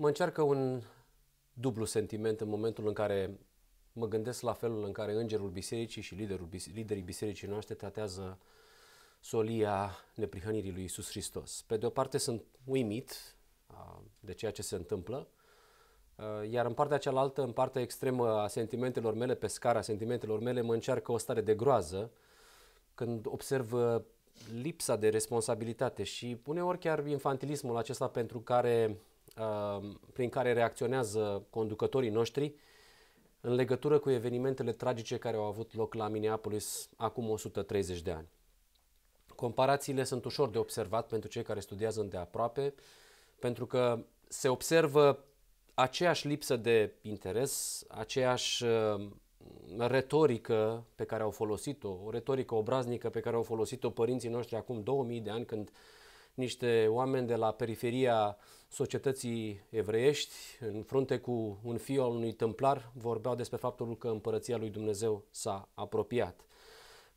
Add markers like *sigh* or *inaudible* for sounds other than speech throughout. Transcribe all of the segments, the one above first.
Mă încearcă un dublu sentiment în momentul în care mă gândesc la felul în care îngerul bisericii și liderul, liderii bisericii noastre tratează solia neprihănirii lui Isus Hristos. Pe de o parte sunt uimit de ceea ce se întâmplă, iar în partea cealaltă, în partea extremă a sentimentelor mele, pe scara sentimentelor mele, mă încearcă o stare de groază când observ lipsa de responsabilitate și uneori chiar infantilismul acesta pentru care Um, prin care reacționează conducătorii noștri în legătură cu evenimentele tragice care au avut loc la Minneapolis acum 130 de ani. Comparațiile sunt ușor de observat pentru cei care studiază îndeaproape, pentru că se observă aceeași lipsă de interes, aceeași um, retorică pe care au folosit-o, o retorică obraznică pe care au folosit-o părinții noștri acum 2000 de ani când uh, niște oameni de la periferia societății evreiești, în frunte cu un fiu al unui templar, vorbeau despre faptul că împărăția lui Dumnezeu s-a apropiat.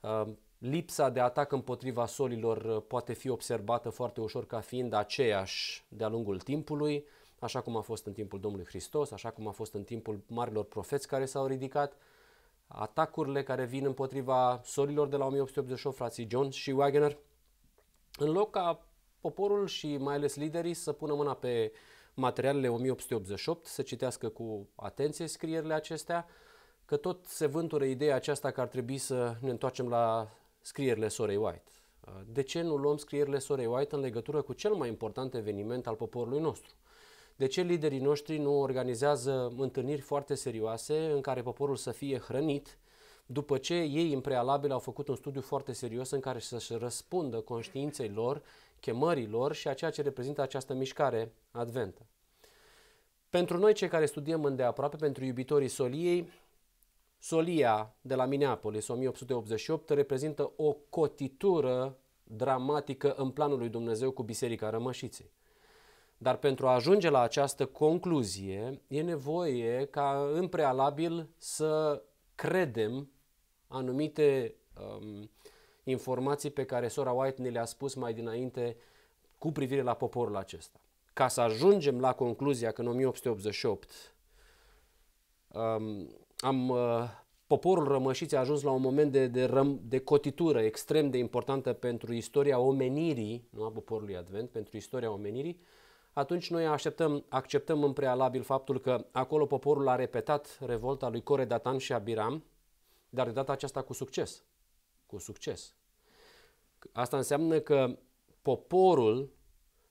Uh, lipsa de atac împotriva solilor uh, poate fi observată foarte ușor ca fiind aceeași de-a lungul timpului, așa cum a fost în timpul Domnului Hristos, așa cum a fost în timpul marilor profeți care s-au ridicat, atacurile care vin împotriva solilor de la 1888, frații Jones și Wagner, în loc ca poporul și mai ales liderii să pună mâna pe materialele 1888, să citească cu atenție scrierile acestea, că tot se vântură ideea aceasta că ar trebui să ne întoarcem la scrierile Sorei White. De ce nu luăm scrierile Sorei White în legătură cu cel mai important eveniment al poporului nostru? De ce liderii noștri nu organizează întâlniri foarte serioase în care poporul să fie hrănit după ce ei în prealabil au făcut un studiu foarte serios în care să-și răspundă conștiinței lor chemărilor și a ceea ce reprezintă această mișcare adventă. Pentru noi cei care studiem îndeaproape, pentru iubitorii soliei, solia de la Minneapolis 1888 reprezintă o cotitură dramatică în planul lui Dumnezeu cu Biserica Rămășiței. Dar pentru a ajunge la această concluzie, e nevoie ca în prealabil să credem anumite um, informații pe care sora White ne le-a spus mai dinainte cu privire la poporul acesta. Ca să ajungem la concluzia că în 1888 um, am, uh, poporul rămășiți a ajuns la un moment de, de, răm, de cotitură extrem de importantă pentru istoria omenirii, nu a poporului advent, pentru istoria omenirii, atunci noi așteptăm, acceptăm în prealabil faptul că acolo poporul a repetat revolta lui Core Datan și Abiram, dar de data aceasta cu succes cu succes. Asta înseamnă că poporul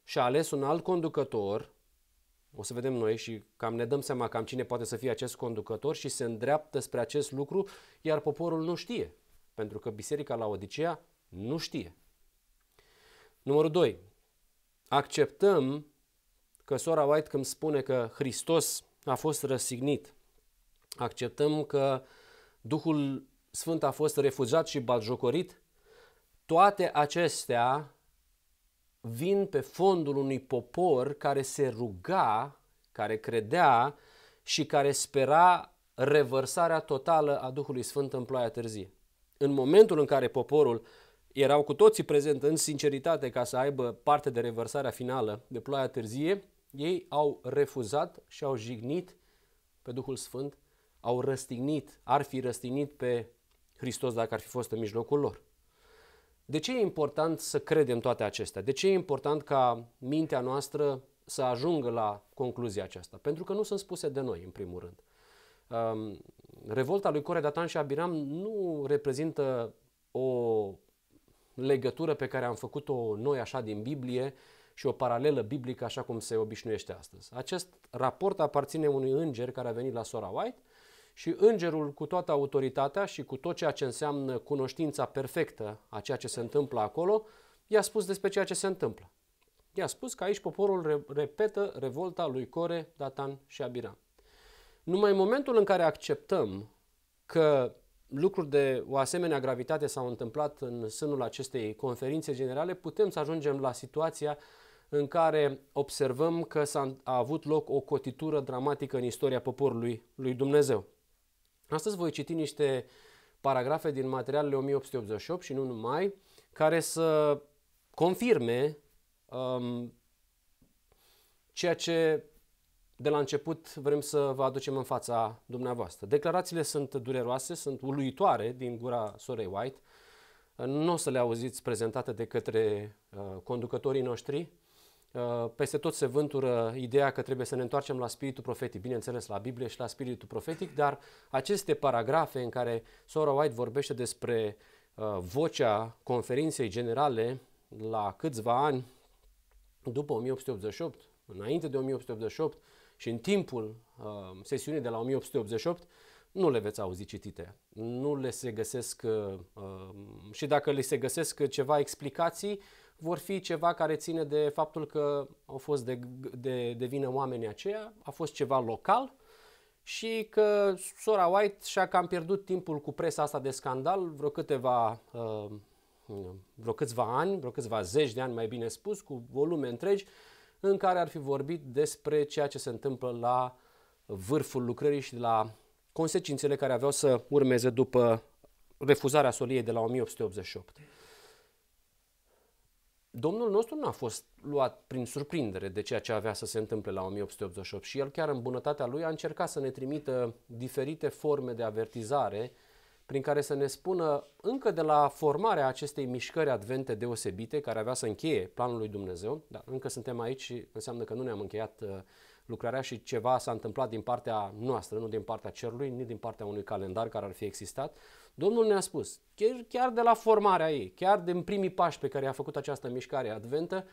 și-a ales un alt conducător, o să vedem noi și cam ne dăm seama cam cine poate să fie acest conducător și se îndreaptă spre acest lucru, iar poporul nu știe, pentru că biserica la Odisea nu știe. Numărul 2. Acceptăm că sora White când spune că Hristos a fost răsignit. Acceptăm că Duhul sfânt a fost refuzat și batjocorit, toate acestea vin pe fondul unui popor care se ruga, care credea și care spera revărsarea totală a Duhului Sfânt în ploaia târzie. În momentul în care poporul erau cu toții prezent în sinceritate ca să aibă parte de revărsarea finală de ploaia târzie, ei au refuzat și au jignit pe Duhul Sfânt, au răstignit, ar fi răstignit pe Hristos dacă ar fi fost în mijlocul lor. De ce e important să credem toate acestea? De ce e important ca mintea noastră să ajungă la concluzia aceasta? Pentru că nu sunt spuse de noi, în primul rând. Um, revolta lui Core Datan și Abiram nu reprezintă o legătură pe care am făcut-o noi așa din Biblie și o paralelă biblică așa cum se obișnuiește astăzi. Acest raport aparține unui înger care a venit la Sora White și îngerul cu toată autoritatea și cu tot ceea ce înseamnă cunoștința perfectă a ceea ce se întâmplă acolo, i-a spus despre ceea ce se întâmplă. I-a spus că aici poporul repetă revolta lui Core, Datan și Abiram. Numai în momentul în care acceptăm că lucruri de o asemenea gravitate s-au întâmplat în sânul acestei conferințe generale, putem să ajungem la situația în care observăm că s-a avut loc o cotitură dramatică în istoria poporului lui Dumnezeu. Astăzi voi citi niște paragrafe din materialele 1888 și nu numai, care să confirme um, ceea ce de la început vrem să vă aducem în fața dumneavoastră. Declarațiile sunt dureroase, sunt uluitoare din gura Sorei White. Nu o să le auziți prezentate de către uh, conducătorii noștri, Uh, peste tot se vântură ideea că trebuie să ne întoarcem la spiritul profetic, bineînțeles la Biblie și la spiritul profetic, dar aceste paragrafe în care Sora White vorbește despre uh, vocea conferinței generale la câțiva ani după 1888, înainte de 1888 și în timpul uh, sesiunii de la 1888, nu le veți auzi citite. Nu le se găsesc și dacă le se găsesc ceva explicații, vor fi ceva care ține de faptul că au fost de, de, de vină oamenii aceia, a fost ceva local și că sora White și-a cam pierdut timpul cu presa asta de scandal vreo câteva, uh, vreo câțiva ani, vreo câțiva zeci de ani mai bine spus, cu volume întregi, în care ar fi vorbit despre ceea ce se întâmplă la vârful lucrării și la consecințele care aveau să urmeze după refuzarea soliei de la 1888. Domnul nostru nu a fost luat prin surprindere de ceea ce avea să se întâmple la 1888 și el chiar în bunătatea lui a încercat să ne trimită diferite forme de avertizare prin care să ne spună încă de la formarea acestei mișcări advente deosebite care avea să încheie planul lui Dumnezeu, dar încă suntem aici și înseamnă că nu ne-am încheiat uh, lucrarea și ceva s-a întâmplat din partea noastră, nu din partea cerului, nici din partea unui calendar care ar fi existat, Domnul ne-a spus, chiar, chiar de la formarea ei, chiar din primii pași pe care a făcut această mișcare adventă,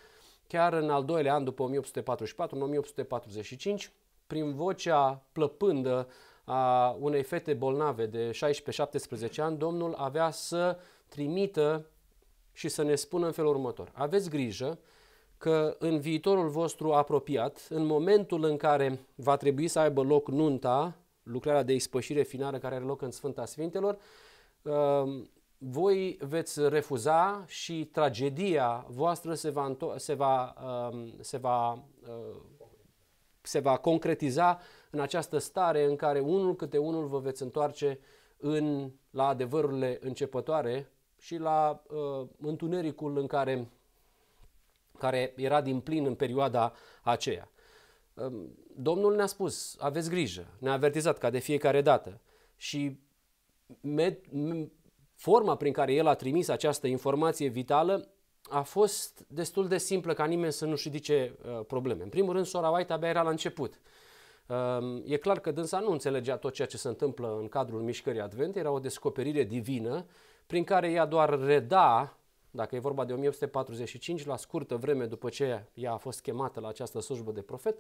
chiar în al doilea an după 1844, în 1845, prin vocea plăpândă a unei fete bolnave de 16-17 ani, Domnul avea să trimită și să ne spună în felul următor. Aveți grijă că în viitorul vostru apropiat, în momentul în care va trebui să aibă loc nunta, lucrarea de ispășire finală care are loc în Sfânta Sfintelor, Ehm, voi veți refuza și tragedia voastră se va, se va, ehm, se va, ehm, se va concretiza în această stare în care unul câte unul vă veți întoarce în, la adevărurile începătoare și la uh, întunericul în care, care era din plin în perioada aceea. Uh, Domnul ne-a spus, aveți grijă, ne-a avertizat ca de fiecare dată și forma prin care el a trimis această informație vitală a fost destul de simplă ca nimeni să nu-și ridice uh, probleme. În primul rând, sora White abia era la început. Uh, e clar că dânsa nu înțelegea tot ceea ce se întâmplă în cadrul mișcării Advent, era o descoperire divină prin care ea doar reda, dacă e vorba de 1845, la scurtă vreme după ce ea a fost chemată la această slujbă de profet,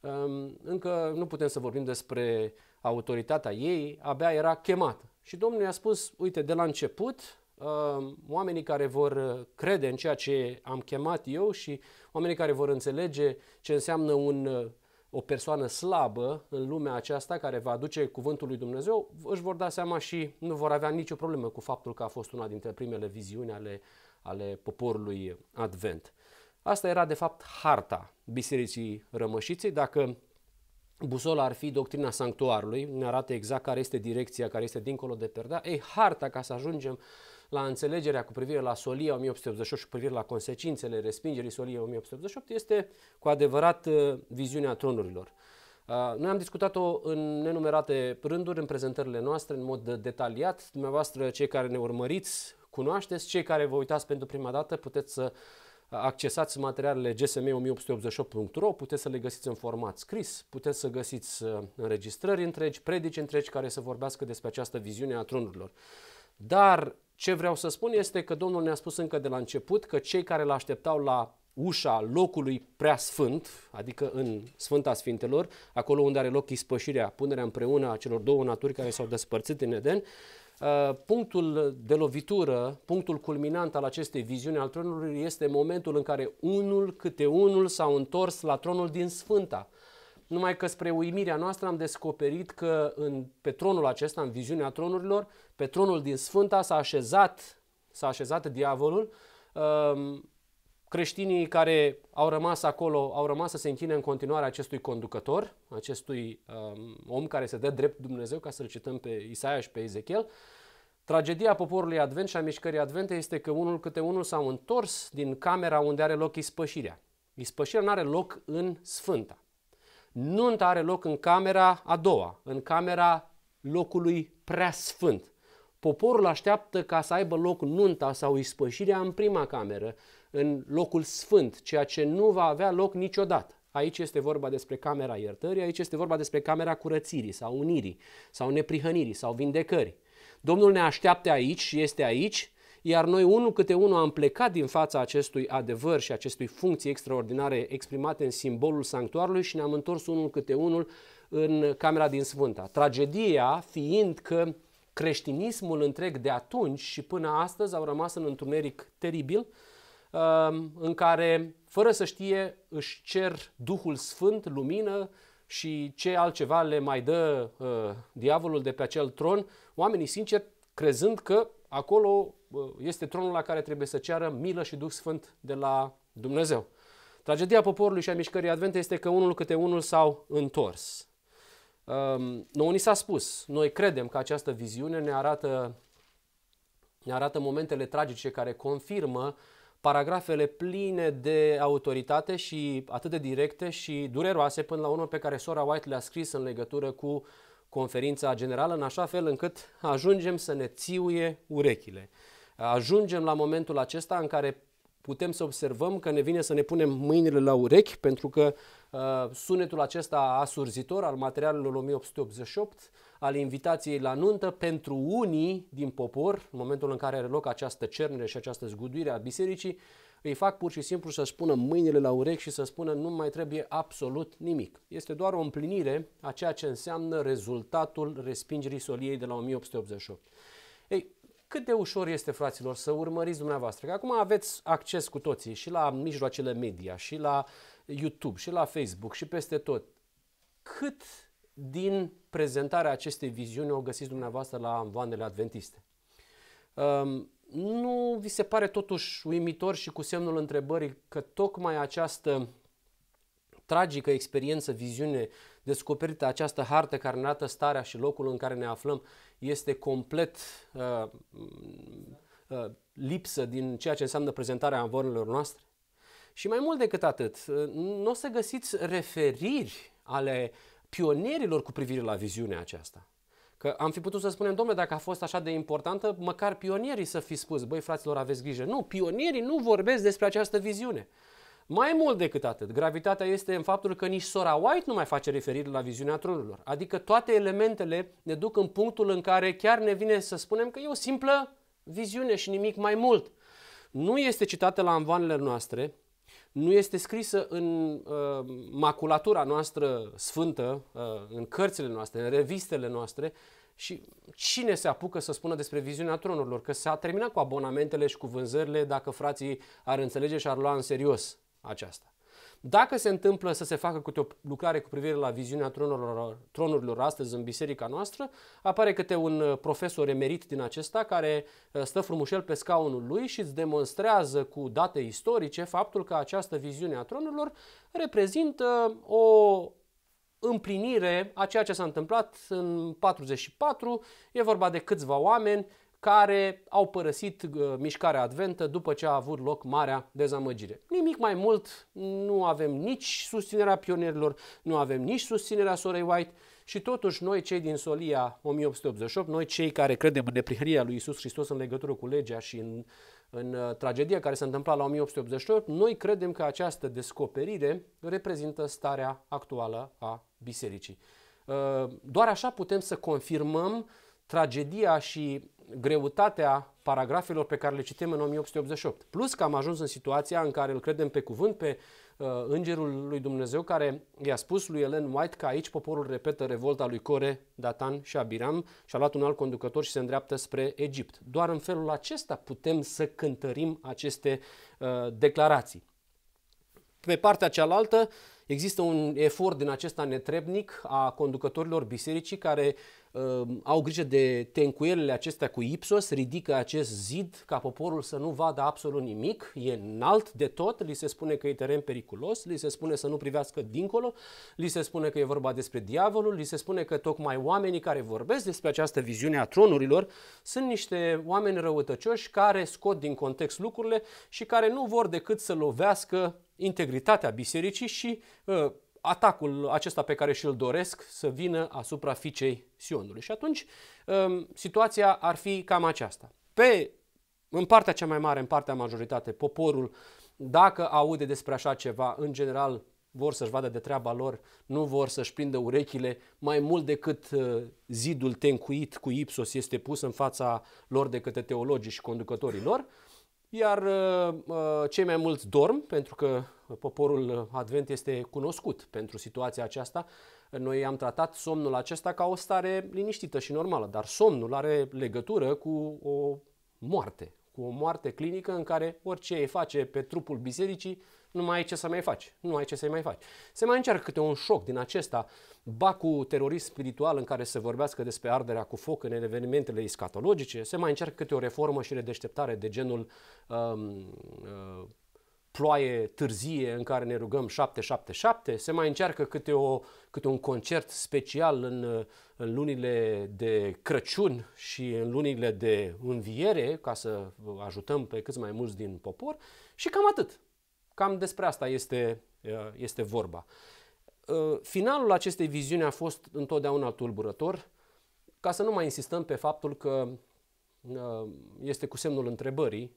um, încă nu putem să vorbim despre autoritatea ei, abia era chemată. Și Domnul i-a spus, uite, de la început, uh, oamenii care vor uh, crede în ceea ce am chemat eu și oamenii care vor înțelege ce înseamnă un, uh, o persoană slabă în lumea aceasta care va aduce cuvântul lui Dumnezeu, își vor da seama și nu vor avea nicio problemă cu faptul că a fost una dintre primele viziuni ale, ale poporului Advent. Asta era de fapt harta Bisericii Rămășiței. Dacă busola ar fi doctrina sanctuarului, ne arată exact care este direcția, care este dincolo de perdea. Ei, harta, ca să ajungem la înțelegerea cu privire la solia 1888 și cu privire la consecințele respingerii soliei 1888, este cu adevărat uh, viziunea tronurilor. Uh, noi am discutat-o în nenumerate rânduri, în prezentările noastre, în mod detaliat. Dumneavoastră, cei care ne urmăriți, cunoașteți, cei care vă uitați pentru prima dată, puteți să accesați materialele GSM 1888.ro, puteți să le găsiți în format scris, puteți să găsiți uh, înregistrări întregi, predici întregi care să vorbească despre această viziune a tronurilor. Dar ce vreau să spun este că Domnul ne-a spus încă de la început că cei care l-așteptau la ușa locului preasfânt, adică în Sfânta Sfintelor, acolo unde are loc ispășirea, punerea împreună a celor două naturi care s-au despărțit în Eden, uh, Uh, punctul de lovitură, punctul culminant al acestei viziuni al tronului este momentul în care unul câte unul s-a întors la tronul din Sfânta. Numai că spre uimirea noastră am descoperit că în, pe tronul acesta, în viziunea tronurilor, pe tronul din Sfânta s-a așezat, s-a așezat diavolul, uh, creștinii care au rămas acolo au rămas să se închine în continuare acestui conducător, acestui um, om care se dă drept Dumnezeu, ca să-l cităm pe Isaia și pe Ezechiel. Tragedia poporului Advent și a mișcării Advente este că unul câte unul s-au întors din camera unde are loc ispășirea. Ispășirea nu are loc în Sfânta. Nunta are loc în camera a doua, în camera locului preasfânt. Poporul așteaptă ca să aibă loc nunta sau ispășirea în prima cameră în locul sfânt, ceea ce nu va avea loc niciodată. Aici este vorba despre camera iertării, aici este vorba despre camera curățirii sau unirii sau neprihănirii sau vindecării. Domnul ne așteaptă aici și este aici, iar noi unul câte unul am plecat din fața acestui adevăr și acestui funcții extraordinare exprimate în simbolul sanctuarului și ne-am întors unul câte unul în camera din Sfânta. Tragedia fiind că creștinismul întreg de atunci și până astăzi au rămas în întuneric teribil, Um, în care, fără să știe, își cer Duhul Sfânt, lumină și ce altceva le mai dă uh, diavolul de pe acel tron, oamenii sinceri crezând că acolo uh, este tronul la care trebuie să ceară milă și Duh Sfânt de la Dumnezeu. Tragedia poporului și a mișcării advente este că unul câte unul s-au întors. Um, nu ni s-a spus, noi credem că această viziune ne arată, ne arată momentele tragice care confirmă paragrafele pline de autoritate și atât de directe și dureroase până la unul pe care sora White le-a scris în legătură cu conferința generală, în așa fel încât ajungem să ne țiuie urechile. Ajungem la momentul acesta în care putem să observăm că ne vine să ne punem mâinile la urechi pentru că uh, sunetul acesta asurzitor al materialelor 1888 ale invitației la nuntă pentru unii din popor, în momentul în care are loc această cernere și această zguduire a bisericii, îi fac pur și simplu să spună mâinile la urechi și să spună nu mai trebuie absolut nimic. Este doar o împlinire a ceea ce înseamnă rezultatul respingerii soliei de la 1888. Ei, cât de ușor este, fraților, să urmăriți dumneavoastră. Că acum aveți acces cu toții și la mijloacele media, și la YouTube, și la Facebook, și peste tot. Cât din prezentarea acestei viziuni o găsiți dumneavoastră la amvoanele adventiste. Um, nu vi se pare totuși uimitor și cu semnul întrebării că tocmai această tragică experiență, viziune descoperită, această hartă care ne arată starea și locul în care ne aflăm, este complet uh, uh, lipsă din ceea ce înseamnă prezentarea amvorilor noastre? Și mai mult decât atât, uh, nu o să găsiți referiri ale uh, pionierilor cu privire la viziunea aceasta. Că am fi putut să spunem, domnule, dacă a fost așa de importantă, măcar pionierii să fi spus, băi, fraților, aveți grijă. Nu, pionierii nu vorbesc despre această viziune. Mai mult decât atât, gravitatea este în faptul că nici Sora White nu mai face referire la viziunea tronurilor. Adică toate elementele ne duc în punctul în care chiar ne vine să spunem că e o simplă viziune și nimic mai mult. Nu este citată la anvanele noastre, nu este scrisă în uh, maculatura noastră sfântă, uh, în cărțile noastre, în revistele noastre și cine se apucă să spună despre viziunea tronurilor, că s-a terminat cu abonamentele și cu vânzările dacă frații ar înțelege și ar lua în serios aceasta. Dacă se întâmplă să se facă câte o lucrare cu privire la viziunea tronurilor, tronurilor astăzi în biserica noastră, apare câte un uh, profesor emerit din acesta care uh, stă frumușel pe scaunul lui și îți demonstrează cu date istorice faptul că această viziune a tronurilor reprezintă uh, o împlinire a ceea ce s-a întâmplat în 44. E vorba de câțiva oameni care au părăsit uh, mișcarea adventă după ce a avut loc marea dezamăgire. Nimic mai mult, nu avem nici susținerea pionierilor, nu avem nici susținerea Sorei White și totuși noi cei din Solia 1888, noi cei care credem în neprihănirea lui Isus Hristos în legătură cu legea și în, în uh, tragedia care s-a întâmplat la 1888, noi credem că această descoperire reprezintă starea actuală a bisericii. Uh, doar așa putem să confirmăm tragedia și greutatea paragrafelor pe care le citim în 1888. Plus că am ajuns în situația în care îl credem pe cuvânt pe uh, îngerul lui Dumnezeu care i-a spus lui Ellen White că aici poporul repetă revolta lui Core, Datan și Abiram și a luat un alt conducător și se îndreaptă spre Egipt. Doar în felul acesta putem să cântărim aceste uh, declarații. Pe partea cealaltă există un efort din acesta netrebnic a conducătorilor bisericii care uh, Ehm, au grijă de tencuielile acestea cu Ipsos, ridică acest zid ca poporul să nu vadă absolut nimic, e înalt de tot, li se spune că e teren periculos, li se spune să nu privească dincolo, li se spune că e vorba despre diavolul, li se spune că tocmai oamenii care vorbesc despre această viziune a tronurilor sunt niște oameni răutăcioși care scot din context lucrurile și care nu vor decât să lovească integritatea bisericii și uh, atacul acesta pe care și-l doresc să vină asupra fiicei Sionului. Și atunci um, situația ar fi cam aceasta. Pe, în partea cea mai mare, în partea majoritate, poporul, dacă aude despre așa ceva, în general vor să-și vadă de treaba lor, nu vor să-și prindă urechile mai mult decât uh, zidul tencuit cu Ipsos este pus în fața lor de către teologii și conducătorii lor iar uh, uh, cei mai mulți dorm, pentru că poporul advent este cunoscut pentru situația aceasta. Noi am tratat somnul acesta ca o stare liniștită și normală, dar somnul are legătură cu o moarte, cu o moarte clinică în care orice îi face pe trupul bisericii, nu mai ai ce să mai faci, nu ai ce să mai faci. Se mai încearcă câte un șoc din acesta uh, bacul terorist spiritual în care se vorbească despre arderea cu foc în evenimentele escatologice, se mai încearcă câte o reformă și redeșteptare de genul um, uh, ploaie târzie în care ne rugăm 777, se mai încearcă câte, o, câte un concert special în, uh, în lunile de Crăciun și în lunile de înviere, ca să ajutăm pe cât mai mulți din popor, și cam atât. Cam despre asta este, uh, este vorba. Ă, finalul acestei viziuni a fost întotdeauna tulburător, ca să nu mai insistăm pe faptul că ă, este cu semnul întrebării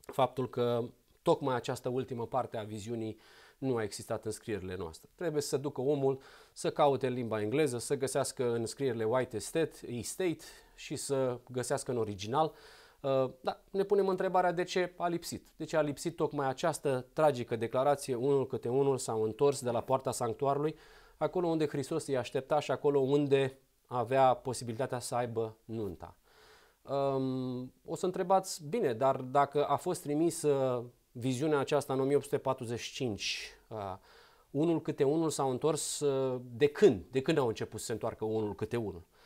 faptul că tocmai această ultimă parte a viziunii nu a existat în scrierile noastre. Trebuie să ducă omul să caute în limba engleză, să găsească în scrierile White Estate, Estate și să găsească în original Uh, da, ne punem întrebarea de ce a lipsit. De ce a lipsit tocmai această tragică declarație, unul câte unul s-a întors de la poarta sanctuarului, acolo unde Hristos îi aștepta și acolo unde avea posibilitatea să aibă nunta. Um, o să întrebați, bine, dar dacă a fost trimisă viziunea aceasta în 1845, uh, unul câte unul s-au întors uh, de când? De când au început să se întoarcă unul câte unul? Uh,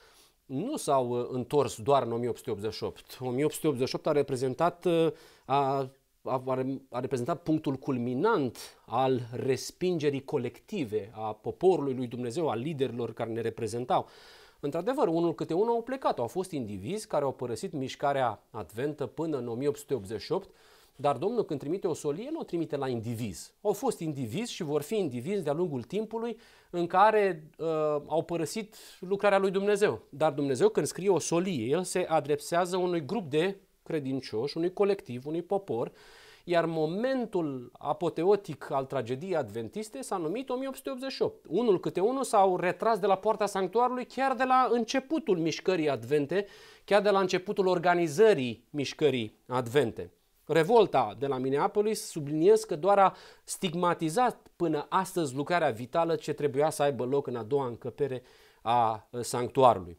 nu s-au uh, întors doar în 1888. 1888 a reprezentat, uh, a, a, a reprezentat punctul culminant al respingerii colective a poporului lui Dumnezeu, a liderilor care ne reprezentau. Într-adevăr, unul câte unul au plecat, au fost indivizi care au părăsit mișcarea adventă până în 1888 dar Domnul când trimite o solie, nu o trimite la indiviz. Au fost indivizi și vor fi indivizi de-a lungul timpului în care uh, au părăsit lucrarea lui Dumnezeu. Dar Dumnezeu când scrie o solie, el se adrepsează unui grup de credincioși, unui colectiv, unui popor, iar momentul apoteotic al tragediei adventiste s-a numit 1888. Unul câte unul s-au retras de la poarta sanctuarului chiar de la începutul mișcării advente, chiar de la începutul organizării mișcării advente. Revolta de la Minneapolis subliniez că doar a stigmatizat până astăzi lucrarea vitală ce trebuia să aibă loc în a doua încăpere a uh, sanctuarului.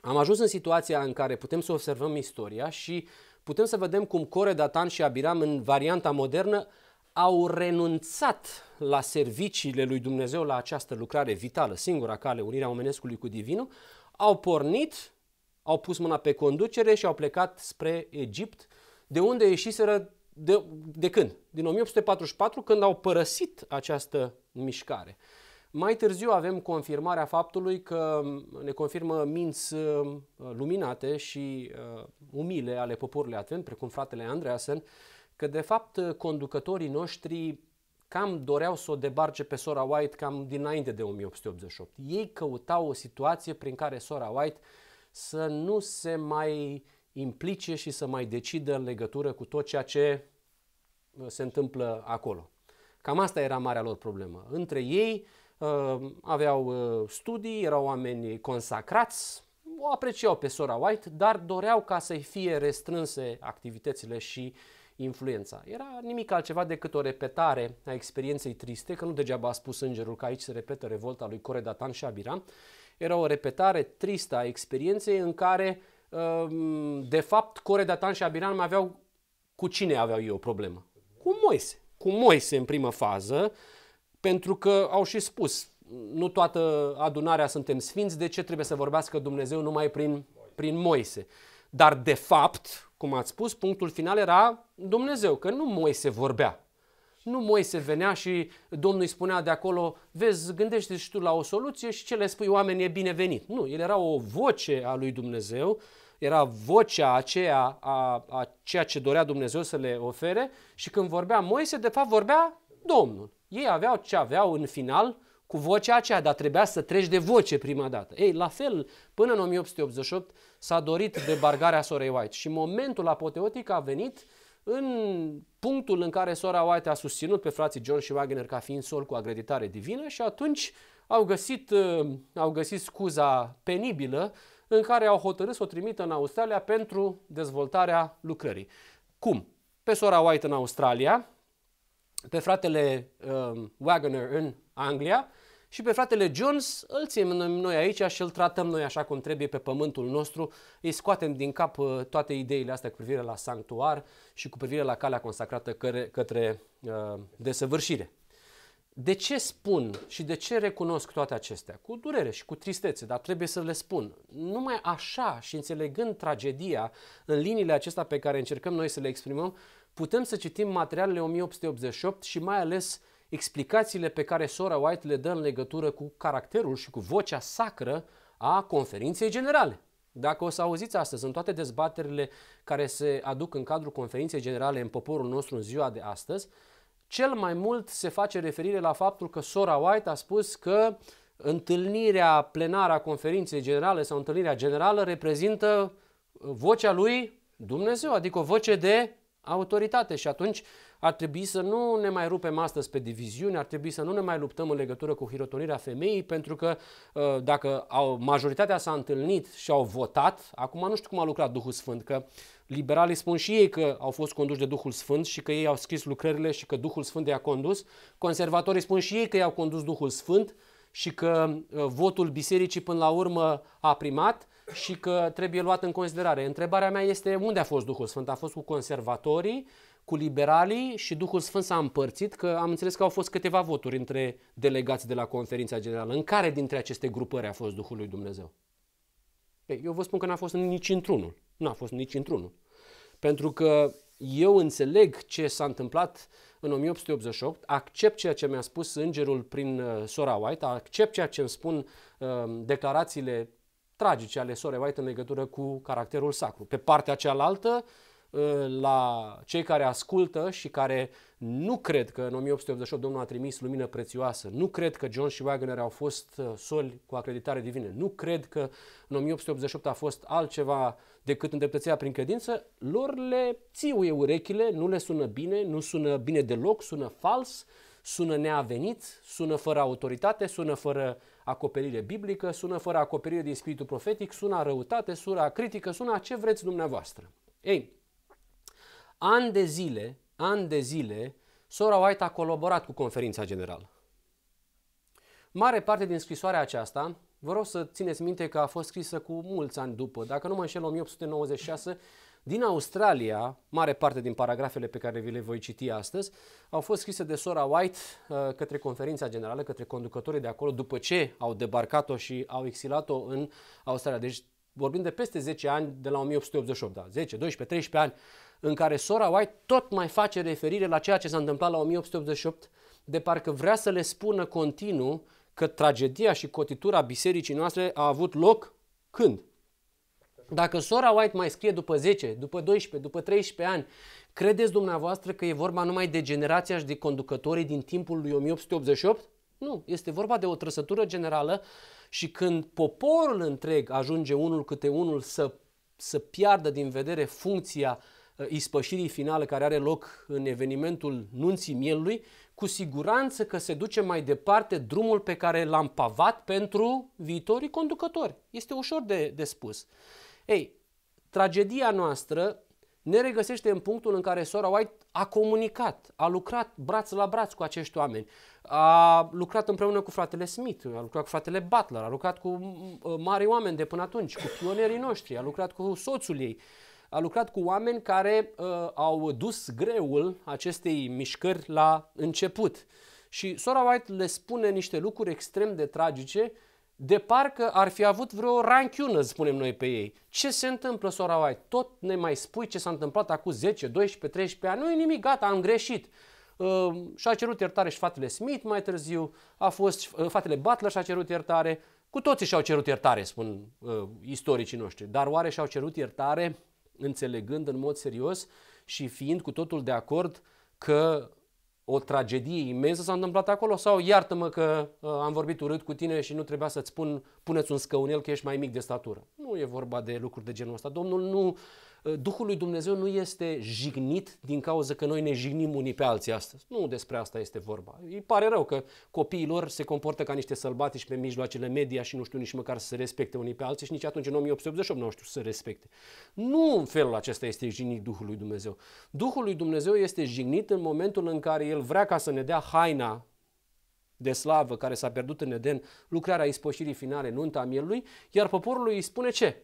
Am ajuns în situația în care putem să observăm istoria și putem să vedem cum Core Datan și Abiram în varianta modernă au renunțat la serviciile lui Dumnezeu la această lucrare vitală, singura cale, unirea omenescului cu divinul, au pornit, au pus mâna pe conducere și au plecat spre Egipt, de unde ieșiseră de, de când? Din 1844, când au părăsit această mișcare. Mai târziu avem confirmarea faptului că ne confirmă minți luminate și uh, umile ale poporului atent, precum fratele Andreasen, că de fapt conducătorii noștri cam doreau să o debarce pe Sora White cam dinainte de 1888. Ei căutau o situație prin care Sora White să nu se mai uh, implice și să mai decidă în legătură cu tot ceea ce uh, se întâmplă acolo. Cam asta era marea lor problemă. Între ei uh, aveau uh, studii, erau oameni consacrați, o apreciau pe Sora White, dar doreau ca să-i fie restrânse activitățile și influența. Era nimic altceva decât o repetare a experienței triste, că nu degeaba a spus îngerul că aici se repetă revolta lui Coredatan și Abiram. Era o repetare tristă a experienței în care Ehm, de fapt, Core Datan și Abiram mai aveau, cu cine aveau eu o problemă? Cu Moise. Cu Moise în primă fază, pentru că au și spus, nu toată adunarea suntem sfinți, de ce trebuie să vorbească Dumnezeu numai prin, prin Moise? Dar de fapt, cum ați spus, punctul final era Dumnezeu, că nu Moise vorbea, nu Moise venea și Domnul îi spunea de acolo, vezi, gândește și tu la o soluție și ce le spui oamenii e binevenit. Nu, el era o voce a lui Dumnezeu, era vocea aceea a, a ceea ce dorea Dumnezeu să le ofere și când vorbea Moise, de fapt vorbea Domnul. Ei aveau ce aveau în final cu vocea aceea, dar trebuia să treci de voce prima dată. Ei, la fel, până în 1888 s-a dorit debargarea Sorei White și momentul apoteotic a venit în punctul în care sora White a susținut pe frații John și Wagner ca fiind sol cu agreditare divină și atunci au găsit, uh, au găsit scuza penibilă în care au hotărât să o trimită în Australia pentru dezvoltarea lucrării. Cum? Pe sora White în Australia, pe fratele uh, Wagner în Anglia și pe fratele Jones îl ținem noi aici și îl tratăm noi așa cum trebuie pe pământul nostru, îi scoatem din cap uh, toate ideile astea cu privire la sanctuar și cu privire la calea consacrată către, către uh, desăvârșire. De ce spun și de ce recunosc toate acestea? Cu durere și cu tristețe, dar trebuie să le spun. Numai așa și înțelegând tragedia în liniile acestea pe care încercăm noi să le exprimăm, putem să citim materialele 1888 și mai ales uh, explicațiile pe care sora White le dă în legătură cu caracterul și cu vocea sacră a conferinței generale. Dacă o să auziți astăzi în toate dezbaterile care se aduc în cadrul conferinței generale în poporul nostru în ziua de astăzi, cel mai mult se face referire la faptul că sora White a spus că întâlnirea plenară a conferinței generale sau întâlnirea generală reprezintă vocea lui Dumnezeu, adică o voce de autoritate și atunci ar trebui să nu ne mai rupem astăzi pe diviziune, ar trebui să nu ne mai luptăm în legătură cu hirotonirea femeii, pentru că uh, dacă au, majoritatea s-a întâlnit și au votat, acum nu știu cum a lucrat Duhul Sfânt, că liberalii spun și ei că au fost conduși de Duhul Sfânt și că ei au scris lucrările și că Duhul Sfânt i-a condus, conservatorii spun și ei că i-au condus Duhul Sfânt și că uh, votul bisericii până la urmă a primat, și că trebuie luat în considerare. Întrebarea mea este unde a fost Duhul Sfânt? A fost cu conservatorii cu liberalii și Duhul Sfânt s-a împărțit, că am înțeles că au fost câteva voturi între delegați de la conferința generală. În care dintre aceste grupări a fost Duhul lui Dumnezeu? Ei, eu vă spun că n-a fost nici într-unul. N-a fost nici într-unul. Pentru că eu înțeleg ce s-a întâmplat în 1888, accept ceea ce mi-a spus îngerul prin uh, sora White, accept ceea ce îmi spun uh, declarațiile tragice ale sorei White în legătură cu caracterul sacru. Pe partea cealaltă, uh, Uh, la cei care ascultă și care nu cred că în 1888 Domnul a trimis lumină prețioasă, nu cred că John și Wagner au fost uh, soli cu acreditare divină, nu cred că în 1888 a fost altceva decât îndreptățirea prin credință, lor le țiuie urechile, nu le sună bine, nu sună bine deloc, sună fals, sună neavenit, sună fără autoritate, sună fără acoperire biblică, sună fără acoperire din spiritul profetic, sună răutate, sună critică, sună ce vreți dumneavoastră. Ei, Ani de zile, ani de zile, Sora White a colaborat cu conferința generală. Mare parte din scrisoarea aceasta, vă rog să țineți minte că a fost scrisă cu mulți ani după, dacă nu mă înșel 1896, din Australia, mare parte din paragrafele pe care vi le voi citi astăzi, au fost scrise de Sora White uh, către conferința generală, către conducătorii de acolo, după ce au debarcat-o și au exilat-o în Australia. Deci vorbim de peste 10 ani de la 1888, da, 10, 12, 13 ani în care Sora White tot mai face referire la ceea ce s-a întâmplat la 1888, de parcă vrea să le spună continuu că tragedia și cotitura bisericii noastre a avut loc când? Dacă Sora White mai scrie după 10, după 12, după 13 ani, credeți dumneavoastră că e vorba numai de generația și de conducătorii din timpul lui 1888? Nu, este vorba de o trăsătură generală și când poporul întreg ajunge unul câte unul să, să piardă din vedere funcția uh, Uh, ispășirii finale care are loc în evenimentul nunții mielului, cu siguranță că se duce mai departe drumul pe care l-am pavat pentru viitorii conducători. Este ușor de, de spus. Ei, tragedia noastră ne regăsește în punctul în care Sora White a comunicat, a lucrat braț la braț cu acești oameni, a lucrat împreună cu fratele Smith, a lucrat cu fratele Butler, a lucrat cu mari oameni de până atunci, cu pionerii noștri, a lucrat cu soțul ei, a lucrat cu oameni care uh, au dus greul acestei mișcări la început. Și Sora White le spune niște lucruri extrem de tragice, de parcă ar fi avut vreo ranchiună, spunem noi pe ei. Ce se întâmplă, Sora White? Tot ne mai spui ce s-a întâmplat acum 10, 12, 13 ani? Nu e nimic, gata, am greșit. Uh, și-a cerut iertare și fatele Smith mai târziu, a fost uh, fatele Butler și-a cerut iertare. Cu toții și-au cerut iertare, spun uh, istoricii noștri. Dar oare și-au cerut iertare înțelegând în mod serios și fiind cu totul de acord că o tragedie imensă s-a întâmplat acolo sau iartă-mă că uh, am vorbit urât cu tine și nu trebuia să-ți spun, puneți un scăunel că ești mai mic de statură. Nu e vorba de lucruri de genul ăsta. Domnul nu Uh, Duhul lui Dumnezeu nu este jignit din cauza că noi ne jignim unii pe alții astăzi. Nu despre asta este vorba. Îi pare rău că copiii lor se comportă ca niște sălbatici pe mijloacele media și nu știu nici măcar să se respecte unii pe alții și nici atunci în 1888 nu știu să se respecte. Nu în felul acesta este jignit Duhul lui Dumnezeu. Duhul lui Dumnezeu este jignit în momentul în care El vrea ca să ne dea haina de slavă care s-a pierdut în Eden, lucrarea ispășirii finale, nunta mielului, iar poporul lui îi spune ce?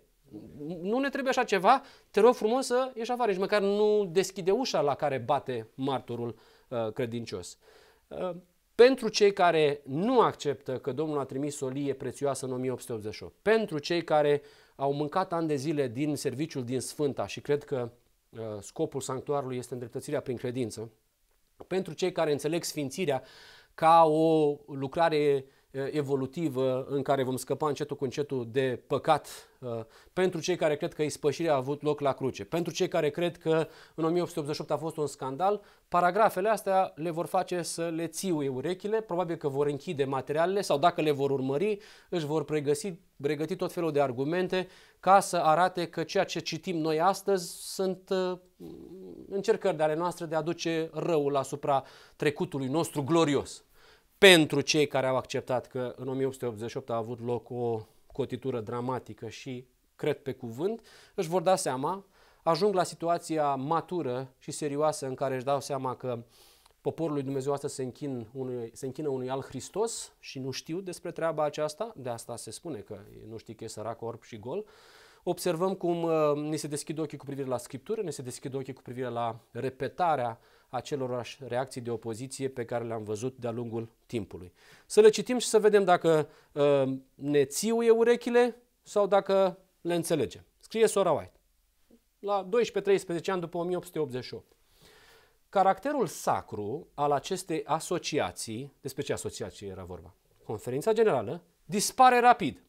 nu ne trebuie așa ceva, te rog frumos să ieși afară, nici măcar nu deschide ușa la care bate marturul uh, credincios. Uh, pentru cei care nu acceptă că Domnul a trimis o lie prețioasă în 1888, pentru cei care au mâncat ani de zile din serviciul din Sfânta și cred că uh, scopul sanctuarului este îndreptățirea prin credință, pentru cei care înțeleg sfințirea ca o lucrare evolutivă în care vom scăpa încetul cu încetul de păcat uh, pentru cei care cred că ispășirea a avut loc la cruce, pentru cei care cred că în 1888 a fost un scandal, paragrafele astea le vor face să le țiuie urechile, probabil că vor închide materialele sau dacă le vor urmări, își vor pregăsi, pregăti tot felul de argumente ca să arate că ceea ce citim noi astăzi sunt uh, încercări de ale noastre de a aduce răul asupra trecutului nostru glorios pentru cei care au acceptat că în 1888 a avut loc o cotitură dramatică și cred pe cuvânt, își vor da seama, ajung la situația matură și serioasă în care își dau seama că poporul lui Dumnezeu astăzi se, închin unui, se închină unui alt Hristos și nu știu despre treaba aceasta, de asta se spune că nu știi că e sărac, orb și gol, observăm cum uh, ni se deschid ochii cu privire la Scriptură, ni se deschid ochii cu privire la repetarea acelorași reacții de opoziție pe care le-am văzut de-a lungul timpului. Să le citim și să vedem dacă uh, ne țiuie urechile sau dacă le înțelegem. Scrie Sora White la 12-13 ani după 1888. Caracterul sacru al acestei asociații, despre ce asociație era vorba? Conferința Generală, dispare rapid.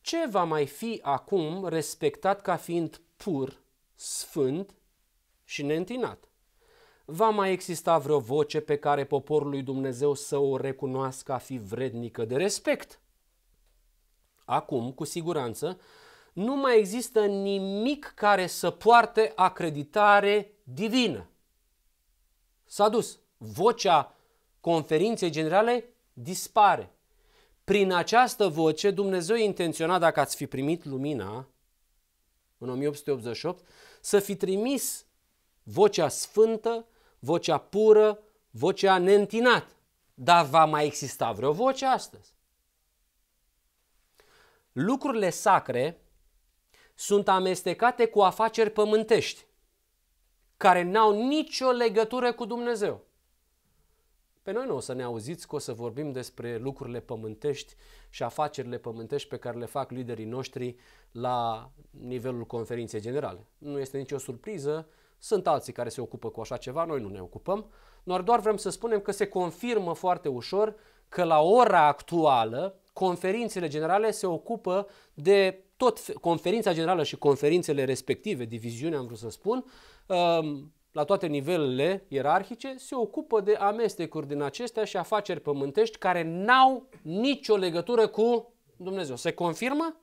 Ce va mai fi acum respectat ca fiind pur, sfânt și neîntinat? va mai exista vreo voce pe care poporul lui Dumnezeu să o recunoască a fi vrednică de respect. Acum, cu siguranță, nu mai există nimic care să poarte acreditare divină. S-a dus. Vocea conferinței generale dispare. Prin această voce, Dumnezeu intenționa, dacă ați fi primit lumina în 1888, să fi trimis vocea sfântă vocea pură, vocea neîntinat. Dar va mai exista vreo voce astăzi? Lucrurile sacre sunt amestecate cu afaceri pământești care n-au nicio legătură cu Dumnezeu. Pe noi nu o să ne auziți că o să vorbim despre lucrurile pământești și afacerile pământești pe care le fac liderii noștri la nivelul conferinței generale. Nu este nicio surpriză, sunt alții care se ocupă cu așa ceva, noi nu ne ocupăm. Noi doar vrem să spunem că se confirmă foarte ușor că la ora actuală conferințele generale se ocupă de tot conferința generală și conferințele respective, diviziunea am vrut să spun, um, la toate nivelele ierarhice, se ocupă de amestecuri din acestea și afaceri pământești care n-au nicio legătură cu Dumnezeu. Se confirmă?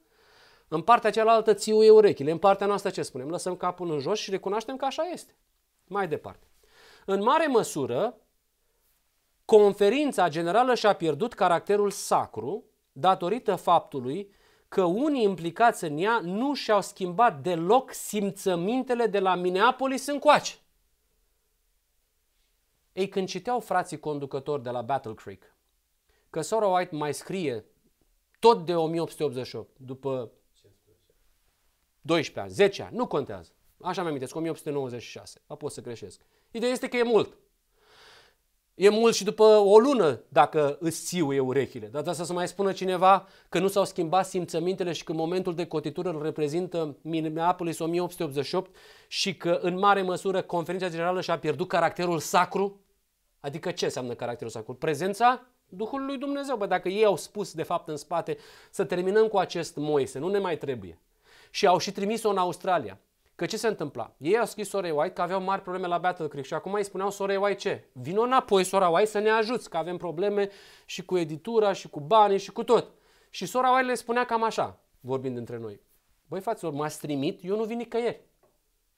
În partea cealaltă țiuie urechile. În partea noastră ce spunem? Lăsăm capul în jos și recunoaștem că așa este. Mai departe. În mare măsură, conferința generală și-a pierdut caracterul sacru datorită faptului că unii implicați în ea nu și-au schimbat deloc simțămintele de la Minneapolis încoace. Ei, când citeau frații conducători de la Battle Creek, că Sora White mai scrie tot de 1888, după 12 ani, 10 ani, nu contează. Așa mi-am amintesc, 1896, mă pot să greșesc. Ideea este că e mult. E mult și după o lună dacă îți țiuie urechile. Dar asta să mai spună cineva că nu s-au schimbat simțămintele și că momentul de cotitură îl reprezintă Minneapolis 1888 și că în mare măsură conferința generală și-a pierdut caracterul sacru? Adică ce înseamnă caracterul sacru? Prezența Duhului lui Dumnezeu. Bă, dacă ei au spus de fapt în spate să terminăm cu acest Moise, nu ne mai trebuie. Și au și trimis-o în Australia. Că ce se întâmpla? Ei au scris Sorei White că aveau mari probleme la Battle Creek și acum îi spuneau Sorei White ce? Vino înapoi, Sora White, să ne ajuți, că avem probleme și cu editura, și cu banii, și cu tot. Și Sora White le spunea cam așa, vorbind între noi. Băi, fraților, m-ați trimit, eu nu vin nicăieri.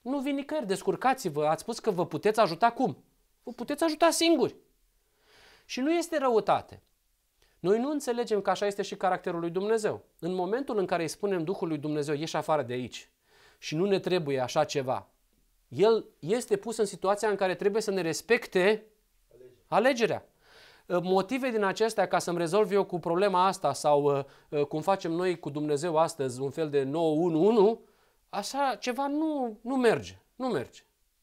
Nu vin nicăieri, descurcați-vă, ați spus că vă puteți ajuta cum? Vă puteți ajuta singuri. Și nu este răutate. Noi nu înțelegem că așa este și caracterul lui Dumnezeu. În momentul în care îi spunem Duhului Dumnezeu, ieși afară de aici și nu ne trebuie așa ceva, el este pus în situația în care trebuie să ne respecte alegerea. Ă, motive din acestea, ca să-mi rezolv eu cu problema asta sau ă, ă, cum facem noi cu Dumnezeu astăzi, un fel de 9-1-1, așa ceva nu, nu merge. Nu merge.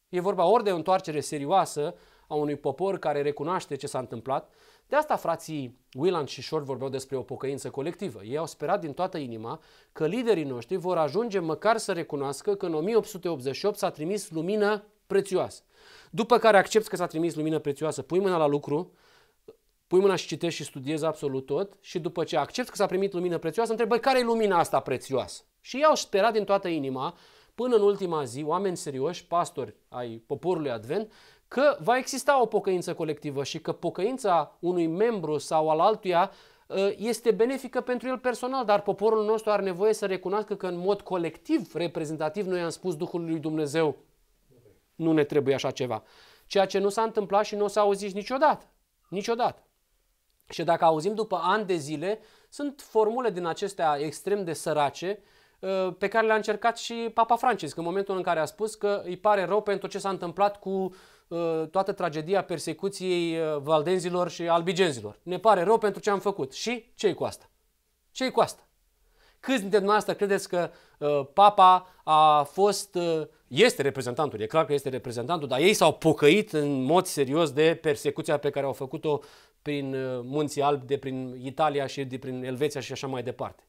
E vorba ori de o întoarcere serioasă a unui popor care recunoaște ce s-a întâmplat, de asta frații Willand și Short vorbeau despre o pocăință colectivă. Ei au sperat din toată inima că liderii noștri vor ajunge măcar să recunoască că în 1888 s-a trimis lumină prețioasă. După care accepti că s-a trimis lumină prețioasă, pui mâna la lucru, pui mâna și citești și studiezi absolut tot și după ce accepti că s-a primit lumină prețioasă, întrebă care e lumina asta prețioasă? Și ei au sperat din toată inima, până în ultima zi, oameni serioși, pastori ai poporului Advent, că va exista o pocăință colectivă și că pocăința unui membru sau al altuia ă, este benefică pentru el personal, dar poporul nostru are nevoie să recunoască că în mod colectiv, reprezentativ, noi am spus Duhul lui Dumnezeu, nu ne trebuie așa ceva. Ceea ce nu s-a întâmplat și nu o să auziți niciodată. Niciodată. Și dacă auzim după ani de zile, sunt formule din acestea extrem de sărace ă, pe care le-a încercat și Papa Francis în momentul în care a spus că îi pare rău pentru ce s-a întâmplat cu uh, Uh, toată tragedia persecuției uh, valdenzilor și albigenzilor. Ne pare rău pentru ce am făcut. Și ce cu asta? ce cu asta? Câți dintre dumneavoastră credeți că uh, papa a fost, uh, este reprezentantul, e clar că este reprezentantul, dar ei s-au pocăit în mod serios de persecuția pe care au făcut-o prin uh, Munții Albi, de prin Italia și de prin Elveția și așa mai departe.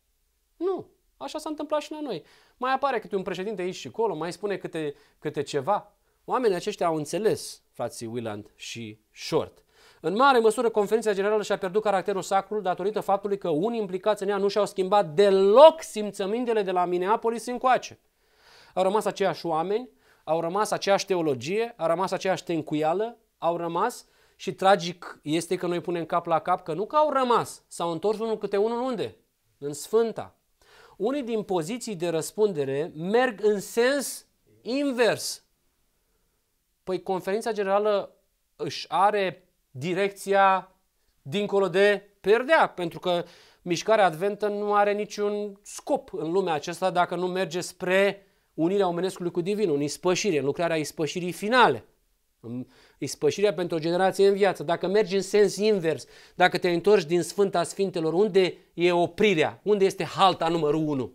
Nu, așa s-a întâmplat și la noi. Mai apare câte un președinte aici și acolo, mai spune câte, câte ceva. Oamenii aceștia au înțeles, frații Willand și Short. În mare măsură, conferința generală și-a pierdut caracterul sacru datorită faptului că unii implicați în ea nu și-au schimbat deloc simțămintele de la Minneapolis încoace. Au rămas aceiași oameni, au rămas aceeași teologie, au rămas aceeași tencuială, au rămas și tragic este că noi punem cap la cap că nu că au rămas, s-au întors unul câte unul unde? În Sfânta. Unii din poziții de răspundere merg în sens invers Păi conferința generală își are direcția dincolo de perdea, pentru că mișcarea adventă nu are niciun scop în lumea aceasta dacă nu merge spre unirea omenescului cu divinul, în ispășire, în lucrarea ispășirii finale. Ispășirea pentru o generație în viață. Dacă mergi în sens invers, dacă te întorci din Sfânta Sfintelor, unde e oprirea? Unde este halta numărul 1?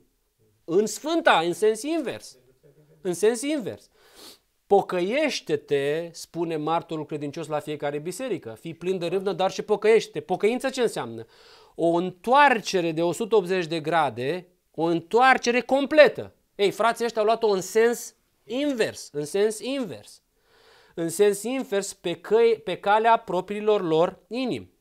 În Sfânta, în sens invers. În sens invers. Pocăiește-te, spune martorul credincios la fiecare biserică. Fii plin de râvnă, dar și pocăiește. Pocăință ce înseamnă? O întoarcere de 180 de grade, o întoarcere completă. Ei, frații ăștia au luat-o în sens invers, în sens invers. În sens invers pe, căi, pe calea propriilor lor inim.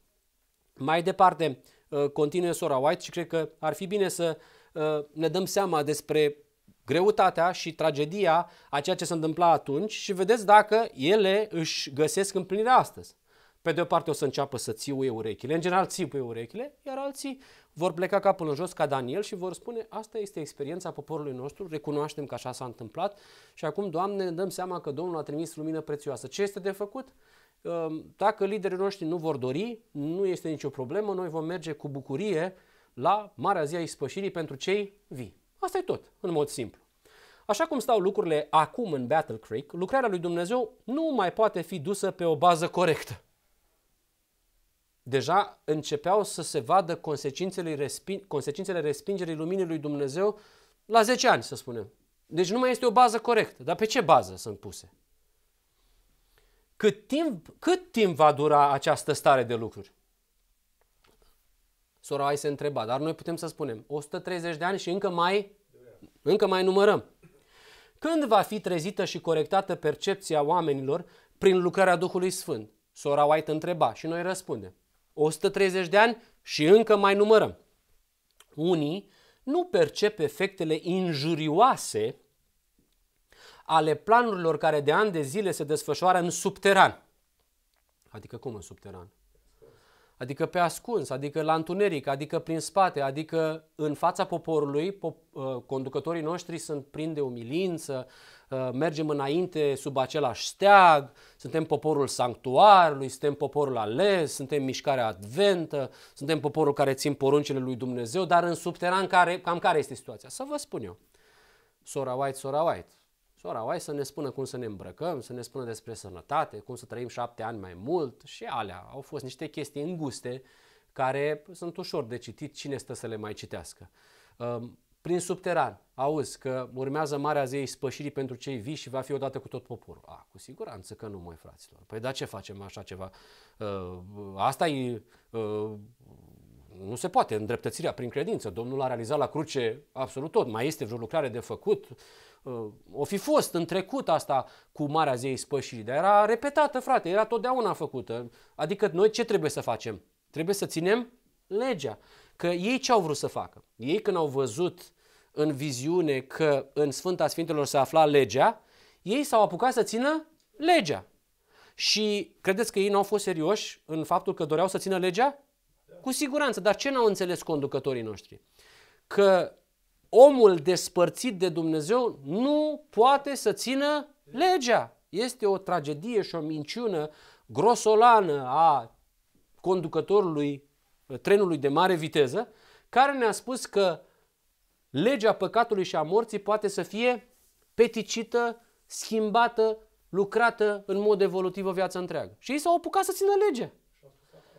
Mai departe, uh, continuă sora White și cred că ar fi bine să uh, ne dăm seama despre greutatea și tragedia a ceea ce se întâmpla atunci și vedeți dacă ele își găsesc împlinirea astăzi. Pe de o parte o să înceapă să țiuie urechile, în general țiuie urechile, iar alții vor pleca capul în jos ca Daniel și vor spune asta este experiența poporului nostru, recunoaștem că așa s-a întâmplat și acum, Doamne, ne dăm seama că Domnul a trimis lumină prețioasă. Ce este de făcut? Ehm, dacă liderii noștri nu vor dori, nu este nicio problemă, noi vom merge cu bucurie la Marea Zi a Ispășirii pentru cei vii. Asta e tot, în mod simplu. Așa cum stau lucrurile acum în Battle Creek, lucrarea lui Dumnezeu nu mai poate fi dusă pe o bază corectă. Deja începeau să se vadă consecințele, respin- consecințele respingerii luminii lui Dumnezeu la 10 ani, să spunem. Deci nu mai este o bază corectă. Dar pe ce bază sunt puse? Cât timp, cât timp va dura această stare de lucruri? Sora ai se întreba, dar noi putem să spunem 130 de ani și încă mai, încă mai numărăm. Când va fi trezită și corectată percepția oamenilor prin lucrarea Duhului Sfânt? Sora White întreba și noi răspundem. 130 de ani și încă mai numărăm. Unii nu percep efectele injurioase ale planurilor care de ani de zile se desfășoară în subteran. Adică cum în subteran? adică pe ascuns, adică la întuneric, adică prin spate, adică în fața poporului, pop- uh, conducătorii noștri sunt prin de umilință, uh, mergem înainte sub același steag, suntem poporul sanctuarului, suntem poporul ales, suntem mișcarea adventă, suntem poporul care țin poruncile lui Dumnezeu, dar în subteran care, cam care este situația? Să vă spun eu. Sora White, Sora White. Sora Oai să ne spună cum să ne îmbrăcăm, să ne spună despre sănătate, cum să trăim șapte ani mai mult și alea. Au fost niște chestii înguste care sunt ușor de citit cine stă să le mai citească. Ehm, prin subteran, auzi că urmează Marea Zei Spășirii pentru cei vii și va fi odată cu tot poporul. A, cu siguranță că nu, mai fraților. Păi da, ce facem așa ceva? Ehm, asta e ehm, nu se poate, îndreptățirea prin credință. Domnul a realizat la cruce absolut tot. Mai este vreo lucrare de făcut? Uh, o fi fost în trecut asta cu Marea Zei Spășii, dar era repetată, frate, era totdeauna făcută. Adică noi ce trebuie să facem? Trebuie să ținem legea. Că ei ce au vrut să facă? Ei când au văzut în viziune că în Sfânta Sfintelor se afla legea, ei s-au apucat să țină legea. Și credeți că ei nu au fost serioși în faptul că doreau să țină legea? Cu siguranță, dar ce n-au înțeles conducătorii noștri? Că omul despărțit de Dumnezeu nu poate să țină legea. Este o tragedie și o minciună grosolană a conducătorului trenului de mare viteză, care ne-a spus că legea păcatului și a morții poate să fie peticită, schimbată, lucrată în mod evolutiv o viață întreagă. Și ei s-au apucat să țină legea.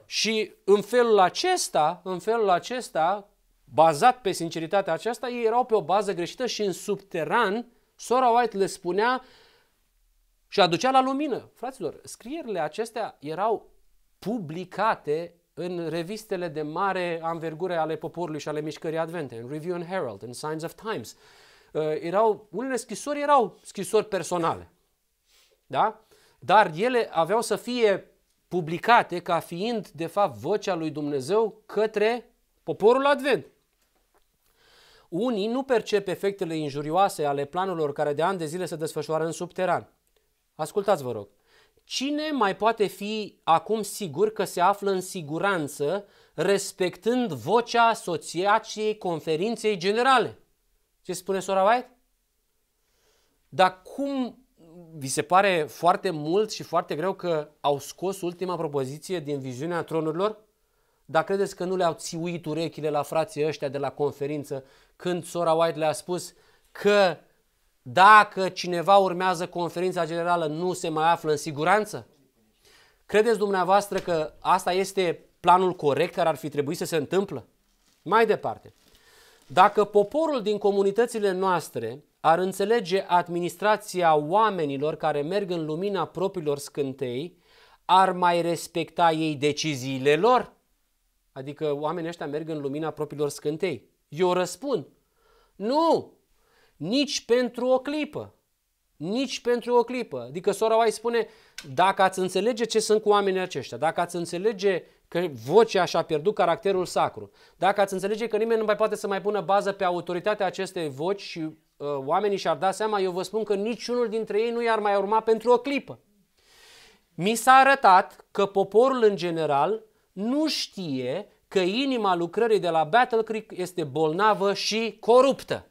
Și în felul acesta, în felul acesta, bazat pe sinceritatea aceasta, ei erau pe o bază greșită și în subteran, Sora White le spunea și aducea la lumină. Fraților, scrierile acestea erau publicate în revistele de mare anvergură ale poporului și ale mișcării advente, în Review and Herald, în Signs of Times. Uh, erau, unele scrisori erau scrisori personale, da? dar ele aveau să fie publicate ca fiind, de fapt, vocea lui Dumnezeu către poporul advent. Unii nu percep efectele injurioase ale planurilor care de ani de zile se desfășoară în subteran. Ascultați, vă rog. Cine mai poate fi acum sigur că se află în siguranță respectând vocea Asociației Conferinței Generale? Ce spune sora White? Dar cum vi se pare foarte mult și foarte greu că au scos ultima propoziție din viziunea tronurilor? Dar credeți că nu le-au țiuit urechile la frații ăștia de la conferință când sora White le-a spus că dacă cineva urmează conferința generală nu se mai află în siguranță? Credeți dumneavoastră că asta este planul corect care ar fi trebuit să se întâmplă? Mai departe, dacă poporul din comunitățile noastre ar înțelege administrația oamenilor care merg în lumina propriilor scântei, ar mai respecta ei deciziile lor? Adică oamenii ăștia merg în lumina propriilor scântei. Eu răspund. Nu! Nici pentru o clipă. Nici pentru o clipă. Adică sora Oai spune, dacă ați înțelege ce sunt cu oamenii aceștia, dacă ați înțelege că vocea și-a pierdut caracterul sacru, dacă ați înțelege că nimeni nu mai poate să mai pună bază pe autoritatea acestei voci și uh, oamenii și-ar da seama, eu vă spun că niciunul dintre ei nu i-ar mai urma pentru o clipă. Mi s-a arătat că poporul în general nu știe că inima lucrării de la Battle Creek este bolnavă și coruptă.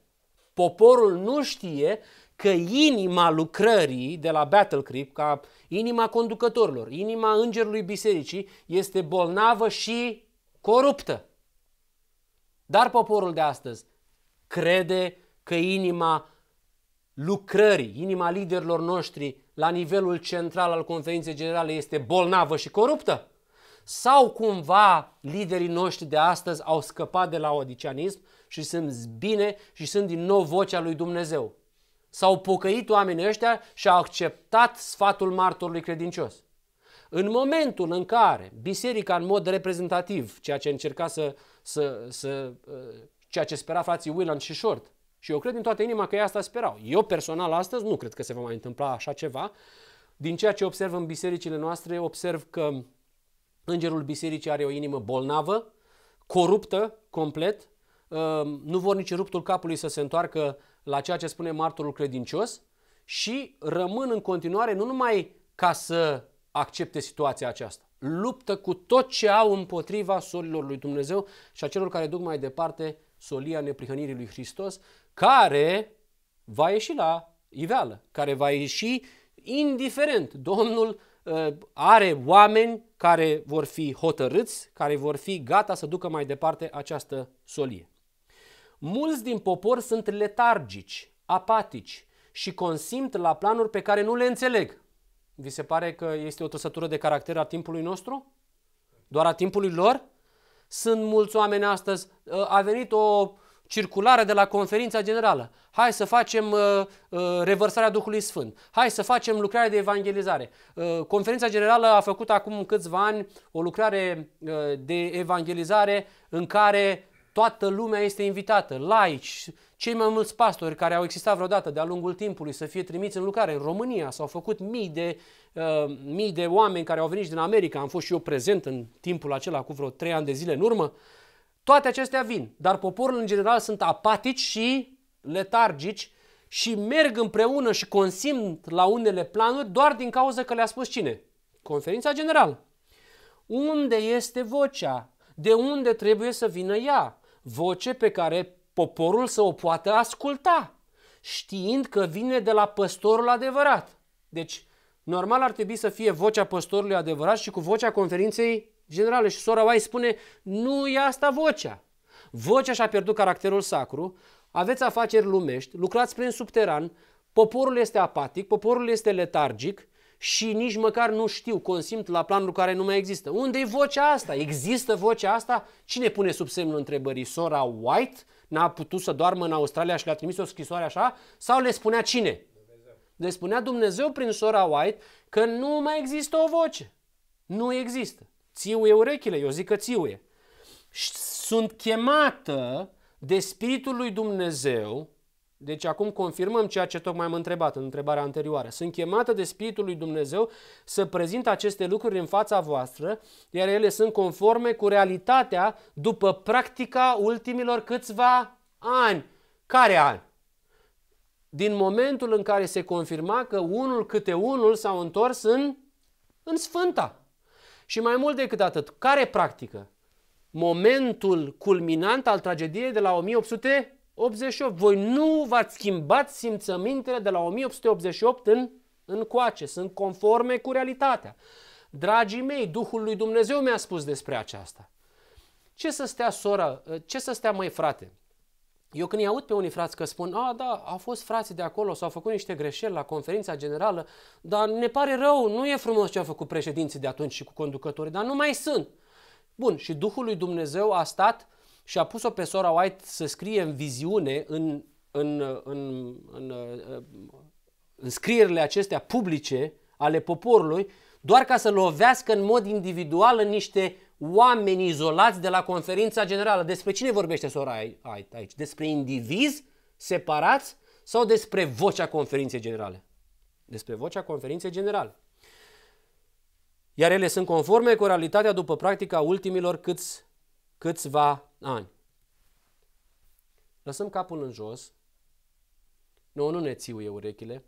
Poporul nu știe că inima lucrării de la Battle Creek, ca inima conducătorilor, inima îngerului bisericii, este bolnavă și coruptă. Dar poporul de astăzi crede că inima lucrării, inima liderilor noștri la nivelul central al conferinței generale este bolnavă și coruptă? Sau cumva liderii noștri de astăzi au scăpat de la odicianism și sunt bine și sunt din nou vocea lui Dumnezeu. S-au pocăit oamenii ăștia și au acceptat sfatul martorului credincios. În momentul în care biserica în mod reprezentativ, ceea ce încerca să, să, să uh, ceea ce spera frații Willan și Short, și eu cred din toată inima că ei asta sperau. Eu personal astăzi nu cred că se va mai întâmpla așa ceva. Din ceea ce observ în bisericile noastre, observ că Îngerul bisericii are o inimă bolnavă, coruptă complet, ehm, nu vor nici ruptul capului să se întoarcă la ceea ce spune martorul credincios și rămân în continuare nu numai ca să accepte situația aceasta, luptă cu tot ce au împotriva solilor lui Dumnezeu și a celor care duc mai departe solia neprihănirii lui Hristos, care va ieși la iveală, care va ieși indiferent. Domnul Ă, are oameni care vor fi hotărâți, care vor fi gata să ducă mai departe această solie. Mulți din popor sunt letargici, apatici și consimt la planuri pe care nu le înțeleg. Vi se pare că este o trăsătură de caracter a timpului nostru? Doar a timpului lor? Sunt mulți oameni astăzi. Ă, a venit o circulară de la conferința generală. Hai să facem uh, uh, revărsarea Duhului Sfânt. Hai să facem lucrarea de evangelizare. Uh, conferința generală a făcut acum câțiva ani o lucrare uh, de evangelizare în care toată lumea este invitată, laici, cei mai mulți pastori care au existat vreodată de-a lungul timpului să fie trimiți în lucrare. În România s-au făcut mii de, uh, mii de oameni care au venit din America. Am fost și eu prezent în timpul acela, cu vreo trei ani de zile în urmă. Uh, toate acestea vin, dar poporul în general sunt apatici și letargici și merg împreună și consimt la unele planuri doar din cauza că le-a spus cine? Conferința generală. Unde este vocea? De unde trebuie să vină ea? Voce pe care poporul să o poată asculta, știind că vine de la păstorul adevărat. Deci, normal ar trebui să fie vocea păstorului adevărat și cu vocea conferinței generală și sora White spune, nu e asta vocea. Vocea și-a pierdut caracterul sacru, aveți afaceri lumești, lucrați prin subteran, poporul este apatic, poporul este letargic și nici măcar nu știu, consimt la planul care nu mai există. unde e vocea asta? Există vocea asta? Cine pune sub semnul întrebării? Sora White n-a putut să doarmă în Australia și le-a trimis o scrisoare așa? Sau le spunea cine? Dumnezeu. Le spunea Dumnezeu prin sora White că nu mai există o voce. Nu există. Țiuie urechile, eu zic că țiuie. Sunt chemată de Spiritul lui Dumnezeu, deci acum confirmăm ceea ce tocmai am întrebat în întrebarea anterioară. Sunt chemată de Spiritul lui Dumnezeu să prezint aceste lucruri în fața voastră, iar ele sunt conforme cu realitatea după practica ultimilor câțiva ani. Care ani? Din momentul în care se confirma că unul câte unul s-au întors în, în Sfânta. Și mai mult decât atât, care practică? Momentul culminant al tragediei de la 1888. Voi nu v-ați schimbat simțămintele de la 1888 în, în coace. Sunt conforme cu realitatea. Dragii mei, Duhul lui Dumnezeu mi-a spus despre aceasta. Ce să stea sora ce să stea mai frate? Eu când îi aud pe unii frați că spun, a, da, au fost frații de acolo, s-au făcut niște greșeli la conferința generală, dar ne pare rău, nu e frumos ce au făcut președinții de atunci și cu conducătorii, dar nu mai sunt. Bun, și Duhul lui Dumnezeu a stat și a pus-o pe Sora White să scrie în viziune, în, în, în, în, în, în scrierile acestea publice ale poporului, doar ca să lovească în mod individual în niște oameni izolați de la conferința generală. Despre cine vorbește sora aici? Despre indivizi separați sau despre vocea conferinței generale? Despre vocea conferinței generale. Iar ele sunt conforme cu realitatea după practica ultimilor câți, câțiva ani. Lăsăm capul în jos. Nu, nu ne țiuie urechile.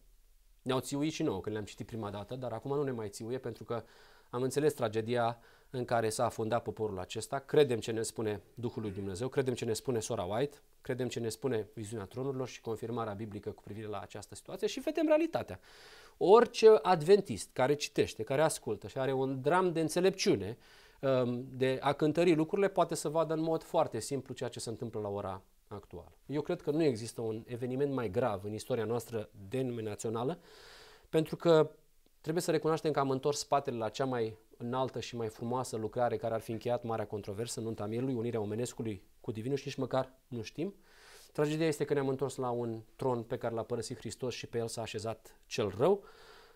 Ne-au țiuit și nouă când le-am citit prima dată, dar acum nu ne mai țiuie pentru că am înțeles tragedia în care s-a afundat poporul acesta. Credem ce ne spune Duhul lui Dumnezeu, credem ce ne spune Sora White, credem ce ne spune viziunea tronurilor și confirmarea biblică cu privire la această situație și vedem realitatea. Orice adventist care citește, care ascultă și are un dram de înțelepciune um, de a cântări lucrurile, poate să vadă în mod foarte simplu ceea ce se întâmplă la ora actuală. Eu cred că nu există un eveniment mai grav în istoria noastră denominațională, pentru că Trebuie să recunoaștem că am întors spatele la cea mai înaltă și mai frumoasă lucrare care ar fi încheiat marea controversă, în mirului, unirea omenescului cu divinul și nici măcar nu știm. Tragedia este că ne-am întors la un tron pe care l-a părăsit Hristos și pe el s-a așezat cel rău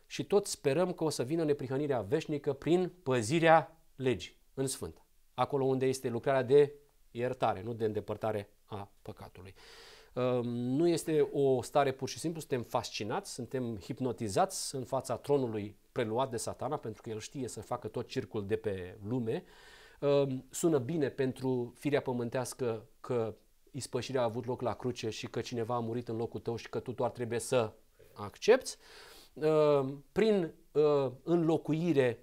și tot sperăm că o să vină neprihănirea veșnică prin păzirea legii în sfânt. Acolo unde este lucrarea de iertare, nu de îndepărtare a păcatului. Ehm, nu este o stare pur și simplu, suntem fascinați, suntem hipnotizați în fața tronului preluat de satana, pentru că el știe să facă tot circul de pe lume. Ehm, sună bine pentru firea pământească că ispășirea a avut loc la cruce și că cineva a murit în locul tău și că tu doar trebuie să accepti. Ehm, prin înlocuire,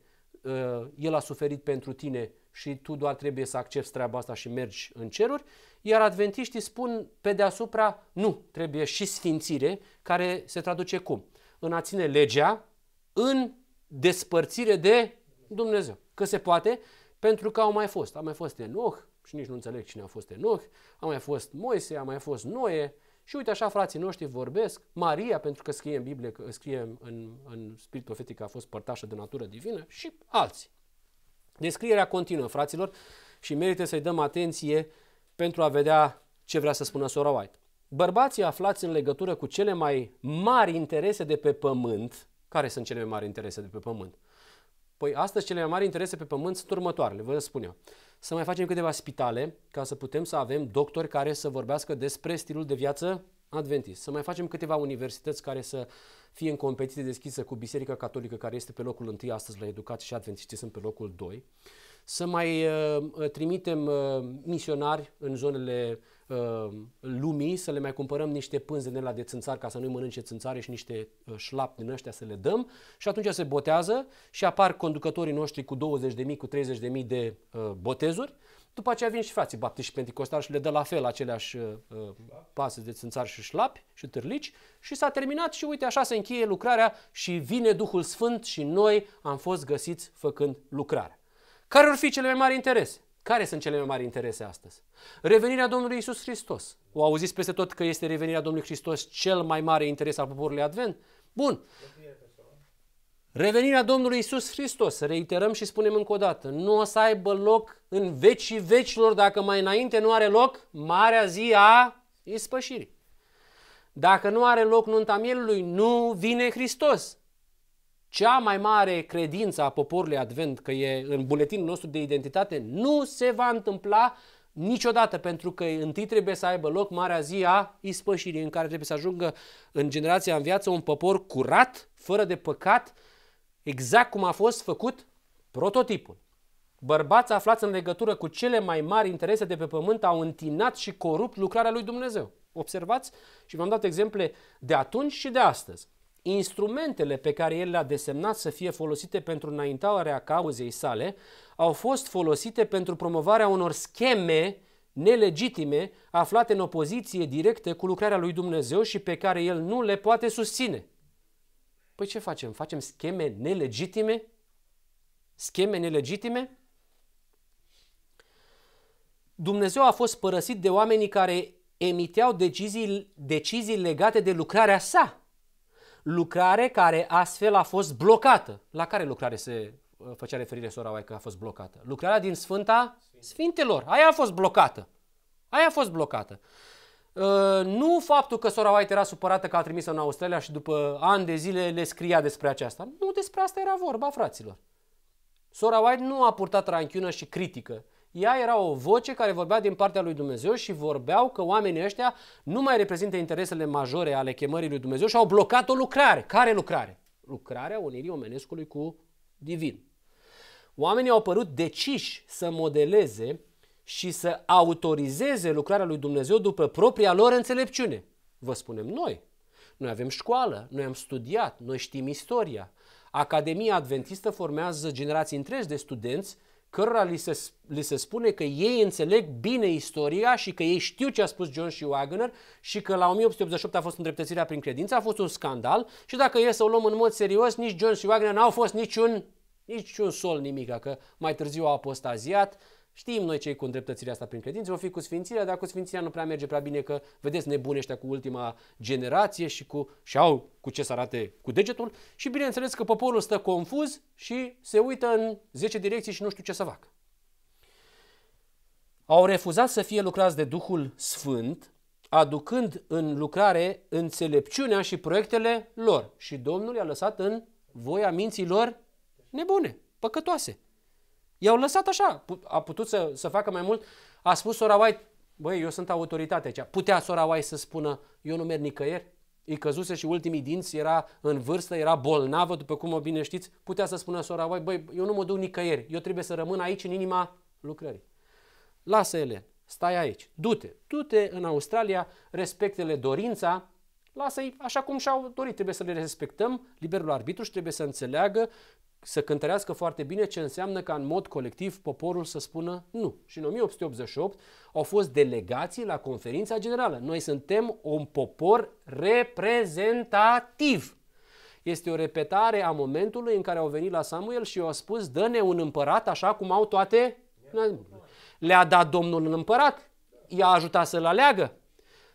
el a suferit pentru tine și tu doar trebuie să accepti treaba asta și mergi în ceruri, iar adventiștii spun pe deasupra, nu, trebuie și sfințire, care se traduce cum? În a ține legea, în despărțire de Dumnezeu. Că se poate, pentru că au mai fost. A mai fost Enoch, și nici nu înțeleg cine a fost Enoch, a mai fost Moise, a mai fost Noe, și uite așa frații noștri vorbesc, Maria, pentru că scrie în Biblie, că scrie în, în spirit profetic că a fost părtașă de natură divină și alții. Descrierea continuă, fraților, și merită să-i dăm atenție pentru a vedea ce vrea să spună sora White. Bărbații aflați în legătură cu cele mai mari interese de pe pământ, care sunt cele mai mari interese de pe pământ? Păi astăzi cele mai mari interese pe pământ sunt următoarele, vă spun eu. Să mai facem câteva spitale ca să putem să avem doctori care să vorbească despre stilul de viață adventist. Să mai facem câteva universități care să fie în competiție deschisă cu Biserica Catolică care este pe locul întâi astăzi la educație și adventiștii sunt pe locul 2 să mai uh, uh, trimitem uh, misionari în zonele lumii, să le mai cumpărăm niște pânze de la de țânțar ca să nu-i mănânce țânțare și niște șlap din ăștia să le dăm și atunci se botează și apar conducătorii noștri cu 20.000, cu 30.000 de botezuri după aceea vin și frații baptiști pentecostali și le dă la fel aceleași uh, pase de țânțari și șlapi și târlici și s-a terminat și uite așa se încheie lucrarea și vine Duhul Sfânt și noi am fost găsiți făcând lucrarea. Care ar fi cele mai mari interese? Care sunt cele mai mari interese astăzi? Revenirea Domnului Isus Hristos. O auziți peste tot că este revenirea Domnului Hristos cel mai mare interes al poporului Advent? Bun. Revenirea Domnului Isus Hristos, reiterăm și spunem încă o dată, nu o să aibă loc în vecii vecilor dacă mai înainte nu are loc marea zi a ispășirii. Dacă nu are loc nunta mielului, nu vine Hristos cea mai mare credință a poporului Advent că e în buletinul nostru de identitate nu se va întâmpla niciodată, pentru că întâi trebuie să aibă loc marea zi a ispășirii, în care trebuie să ajungă în generația în viață un popor curat, fără de păcat, exact cum a fost făcut prototipul. Bărbați aflați în legătură cu cele mai mari interese de pe pământ au întinat și corupt lucrarea lui Dumnezeu. Observați? Și v-am dat exemple de atunci și de astăzi instrumentele pe care el le-a desemnat să fie folosite pentru înaintarea cauzei sale au fost folosite pentru promovarea unor scheme nelegitime aflate în opoziție directă cu lucrarea lui Dumnezeu și pe care el nu le poate susține. Păi ce facem? Facem scheme nelegitime? Scheme nelegitime? Dumnezeu a fost părăsit de oamenii care emiteau decizii, decizii legate de lucrarea sa lucrare care astfel a fost blocată. La care lucrare se uh, făcea referire sora Oai că a fost blocată? Lucrarea din Sfânta Sfintelor. Aia a fost blocată. Aia a fost blocată. Uh, nu faptul că sora White era supărată că a trimis-o în Australia și după ani de zile le scria despre aceasta. Nu despre asta era vorba, fraților. Sora White nu a purtat ranchiună și critică. Ea era o voce care vorbea din partea lui Dumnezeu și vorbeau că oamenii ăștia nu mai reprezintă interesele majore ale chemării lui Dumnezeu și au blocat o lucrare. Care lucrare? Lucrarea unirii omenescului cu divin. Oamenii au părut deciși să modeleze și să autorizeze lucrarea lui Dumnezeu după propria lor înțelepciune. Vă spunem noi. Noi avem școală, noi am studiat, noi știm istoria. Academia Adventistă formează generații întregi de studenți cărora li se, li se spune că ei înțeleg bine istoria și că ei știu ce a spus John și Wagner și că la 1888 a fost îndreptățirea prin credință, a fost un scandal și dacă e să o luăm în mod serios, nici John și Wagner n-au fost niciun, niciun sol nimic că mai târziu au apostaziat, Știm noi cei cu îndreptățirea asta prin credință, vom fi cu sfințirea, dar cu sfințirea nu prea merge prea bine că, vedeți, nebune ăștia cu ultima generație și, cu, și au cu ce să arate cu degetul și bineînțeles că poporul stă confuz și se uită în 10 direcții și nu știu ce să facă. Au refuzat să fie lucrați de Duhul Sfânt, aducând în lucrare înțelepciunea și proiectele lor. Și Domnul i-a lăsat în voia minților nebune, păcătoase. I-au lăsat așa. A putut să, să facă mai mult. A spus Sora White, băi, eu sunt autoritatea aceea. Putea Sora White să spună, eu nu merg nicăieri? Îi căzuse și ultimii dinți, era în vârstă, era bolnavă, după cum o bine știți. Putea să spună Sora White, băi, eu nu mă duc nicăieri. Eu trebuie să rămân aici în inima lucrării. Lasă, ele, stai aici. Du-te, du-te în Australia, respectele dorința, lasă-i așa cum și-au dorit. Trebuie să le respectăm liberul arbitru și trebuie să înțeleagă să cântărească foarte bine ce înseamnă ca în mod colectiv poporul să spună nu. Și în 1888 au fost delegații la conferința generală. Noi suntem un popor reprezentativ. Este o repetare a momentului în care au venit la Samuel și i-au spus dă-ne un împărat așa cum au toate. Le-a dat Domnul un împărat, i-a ajutat să-l aleagă,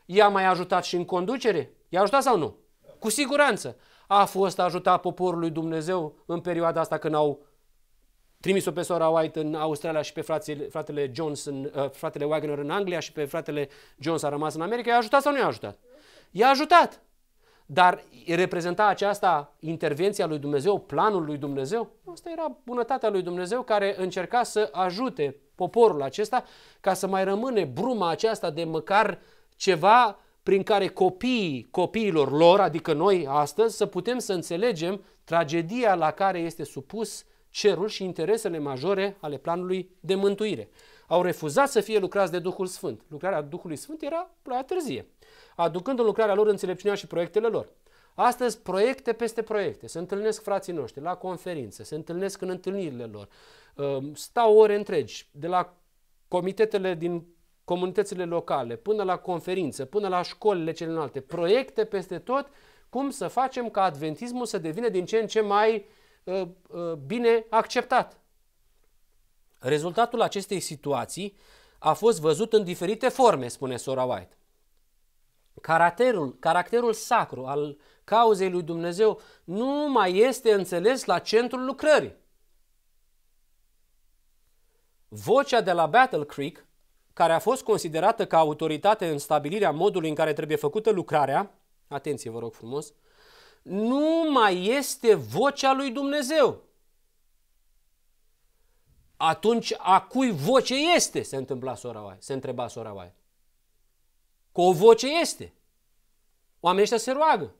i-a mai ajutat și în conducere. I-a ajutat sau nu? Cu siguranță a fost ajutat poporul lui Dumnezeu în perioada asta când au trimis-o pe sora White în Australia și pe fratele, fratele, Johnson, uh, fratele Wagner în Anglia și pe fratele Jones a rămas în America, i-a ajutat sau nu i-a ajutat? I-a ajutat! Dar reprezenta aceasta intervenția lui Dumnezeu, planul lui Dumnezeu? Asta era bunătatea lui Dumnezeu care încerca să ajute poporul acesta ca să mai rămâne bruma aceasta de măcar ceva prin care copiii copiilor lor, adică noi astăzi, să putem să înțelegem tragedia la care este supus cerul și interesele majore ale planului de mântuire. Au refuzat să fie lucrați de Duhul Sfânt. Lucrarea Duhului Sfânt era ploaia târzie, aducând în lucrarea lor înțelepciunea și proiectele lor. Astăzi, proiecte peste proiecte. Se întâlnesc frații noștri la conferințe, se întâlnesc în întâlnirile lor, ă, stau ore întregi, de la comitetele din comunitățile locale, până la conferințe, până la școlile celelalte, proiecte peste tot, cum să facem ca adventismul să devină din ce în ce mai uh, uh, bine acceptat. Rezultatul acestei situații a fost văzut în diferite forme, spune Sora White. Caracterul, caracterul sacru al cauzei lui Dumnezeu nu mai este înțeles la centrul lucrării. Vocea de la Battle Creek care a fost considerată ca autoritate în stabilirea modului în care trebuie făcută lucrarea, atenție vă rog frumos, nu mai este vocea lui Dumnezeu. Atunci a cui voce este? Se întâmpla sora oaie, se întreba sora oaie. Că o voce este. Oamenii ăștia se roagă.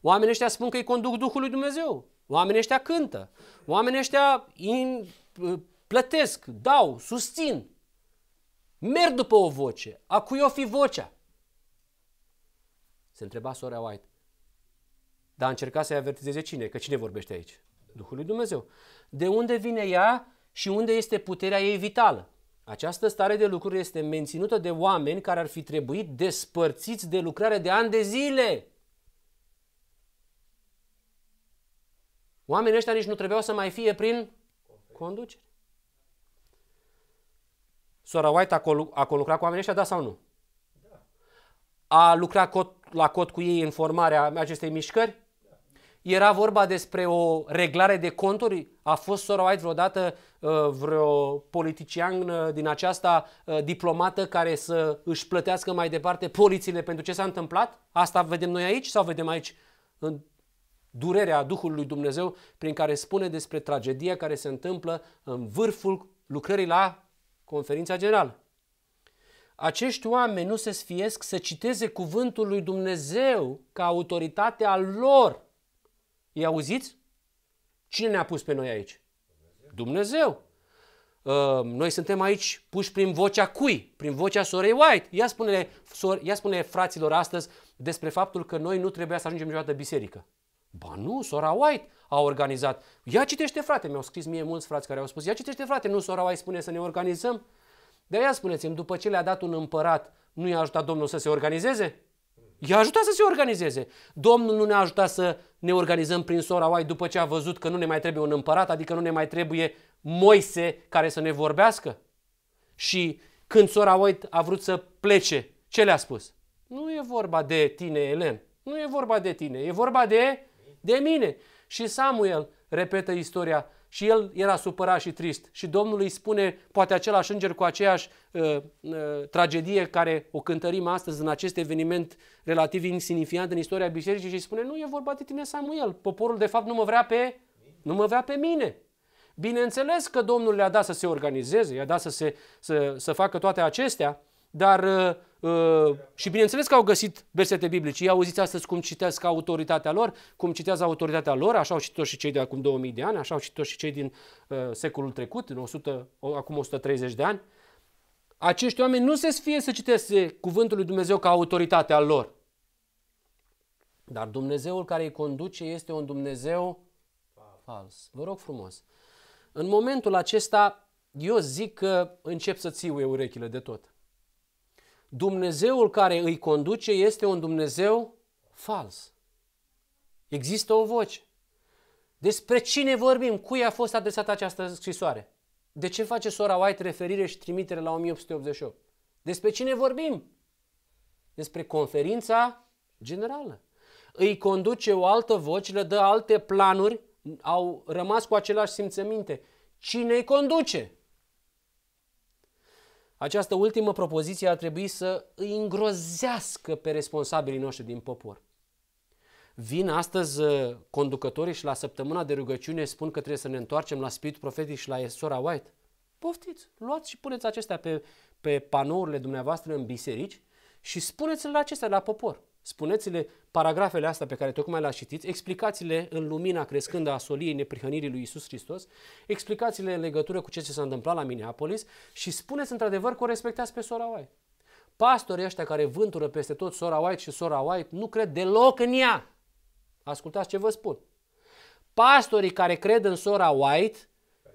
Oamenii ăștia spun că îi conduc Duhul lui Dumnezeu. Oamenii ăștia cântă. Oamenii ăștia in, plătesc, dau, susțin. Merg după o voce. A cui o fi vocea? Se întreba sora White. Dar a încercat să-i avertizeze cine? Că cine vorbește aici? Duhul lui Dumnezeu. De unde vine ea și unde este puterea ei vitală? Această stare de lucruri este menținută de oameni care ar fi trebuit despărțiți de lucrare de ani de zile. Oamenii ăștia nici nu trebuiau să mai fie prin conducere. Sora White a, col- a colucrat cu oamenii ăștia, da sau nu? Da. A lucrat cot, la cot cu ei în formarea acestei mișcări? Da. Era vorba despre o reglare de conturi? A fost Sora White vreodată uh, vreo politician din aceasta uh, diplomată care să își plătească mai departe polițile pentru ce s-a întâmplat? Asta vedem noi aici sau vedem aici în durerea Duhului Dumnezeu prin care spune despre tragedia care se întâmplă în vârful lucrării la conferința generală. Acești oameni nu se sfiesc să citeze cuvântul lui Dumnezeu ca autoritatea lor. I auziți? Cine ne-a pus pe noi aici? Dumnezeu. Dumnezeu. Uh, noi suntem aici puși prin vocea cui? Prin vocea sorei White. Ia spune, sor, spune fraților astăzi despre faptul că noi nu trebuia să ajungem niciodată biserică. Ba nu, sora White a organizat. Ia citește frate, mi-au scris mie mulți frați care au spus, ia citește frate, nu sora ai spune să ne organizăm? De aia spuneți-mi, după ce le-a dat un împărat, nu i-a ajutat Domnul să se organizeze? I-a ajutat să se organizeze. Domnul nu ne-a ajutat să ne organizăm prin sora oai după ce a văzut că nu ne mai trebuie un împărat, adică nu ne mai trebuie Moise care să ne vorbească? Și când sora White a vrut să plece, ce le-a spus? Nu e vorba de tine, Elen. Nu e vorba de tine, e vorba de, de mine. Și Samuel repetă istoria și el era supărat și trist și Domnul îi spune poate același înger cu aceeași uh, uh, tragedie care o cântărim astăzi în acest eveniment relativ insignifiant în istoria bisericii și spune nu e vorba de tine Samuel, poporul de fapt nu mă vrea pe, nu mă vrea pe mine. Bineînțeles că Domnul le-a dat să se organizeze, i-a dat să, se, să, să facă toate acestea, dar uh, Uh, și bineînțeles că au găsit versete biblice. Ei auziți astăzi cum citesc autoritatea lor, cum citează autoritatea lor, așa au citit și cei de acum 2000 de ani, așa au citit și cei din uh, secolul trecut, în 100, acum 130 de ani. Acești oameni nu se sfie să citească cuvântul lui Dumnezeu ca autoritatea lor. Dar Dumnezeul care îi conduce este un Dumnezeu fals. Vă rog frumos. În momentul acesta, eu zic că încep să țiuie urechile de tot. Dumnezeul care îi conduce este un Dumnezeu fals. Există o voce. Despre cine vorbim? Cui a fost adresată această scrisoare? De ce face sora White referire și trimitere la 1888? Despre cine vorbim? Despre conferința generală. Îi conduce o altă voce, le dă alte planuri, au rămas cu același simțăminte. Cine îi conduce? Această ultimă propoziție ar trebui să îi îngrozească pe responsabilii noștri din popor. Vin astăzi uh, conducătorii și la săptămâna de rugăciune spun că trebuie să ne întoarcem la spiritul profetic și la Sora White. Poftiți, luați și puneți acestea pe, pe panourile dumneavoastră în biserici și spuneți-le acestea la popor. Spuneți-le paragrafele astea pe care tocmai le-ați citit, explicați-le în lumina crescândă a soliei neprihănirii lui Isus Hristos, explicați-le în legătură cu ce s-a întâmplat la Minneapolis și spuneți într-adevăr că o respectați pe sora White. Pastorii ăștia care vântură peste tot sora White și sora White nu cred deloc în ea. Ascultați ce vă spun. Pastorii care cred în sora White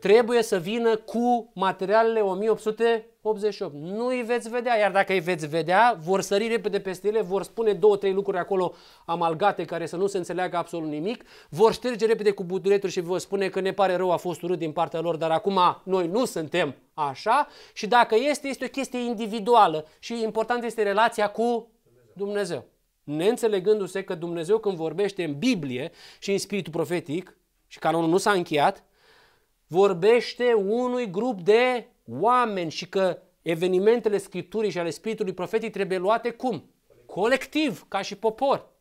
trebuie să vină cu materialele 1888. Nu îi veți vedea, iar dacă îi veți vedea, vor sări repede peste ele, vor spune două, trei lucruri acolo amalgate care să nu se înțeleagă absolut nimic, vor șterge repede cu butuletul și vor spune că ne pare rău, a fost urât din partea lor, dar acum noi nu suntem așa și dacă este, este o chestie individuală și important este relația cu Dumnezeu. Neînțelegându-se că Dumnezeu când vorbește în Biblie și în spiritul profetic, și canonul nu s-a încheiat, vorbește unui grup de oameni și că evenimentele Scripturii și ale Spiritului profetii trebuie luate cum? Colectiv, ca și popor.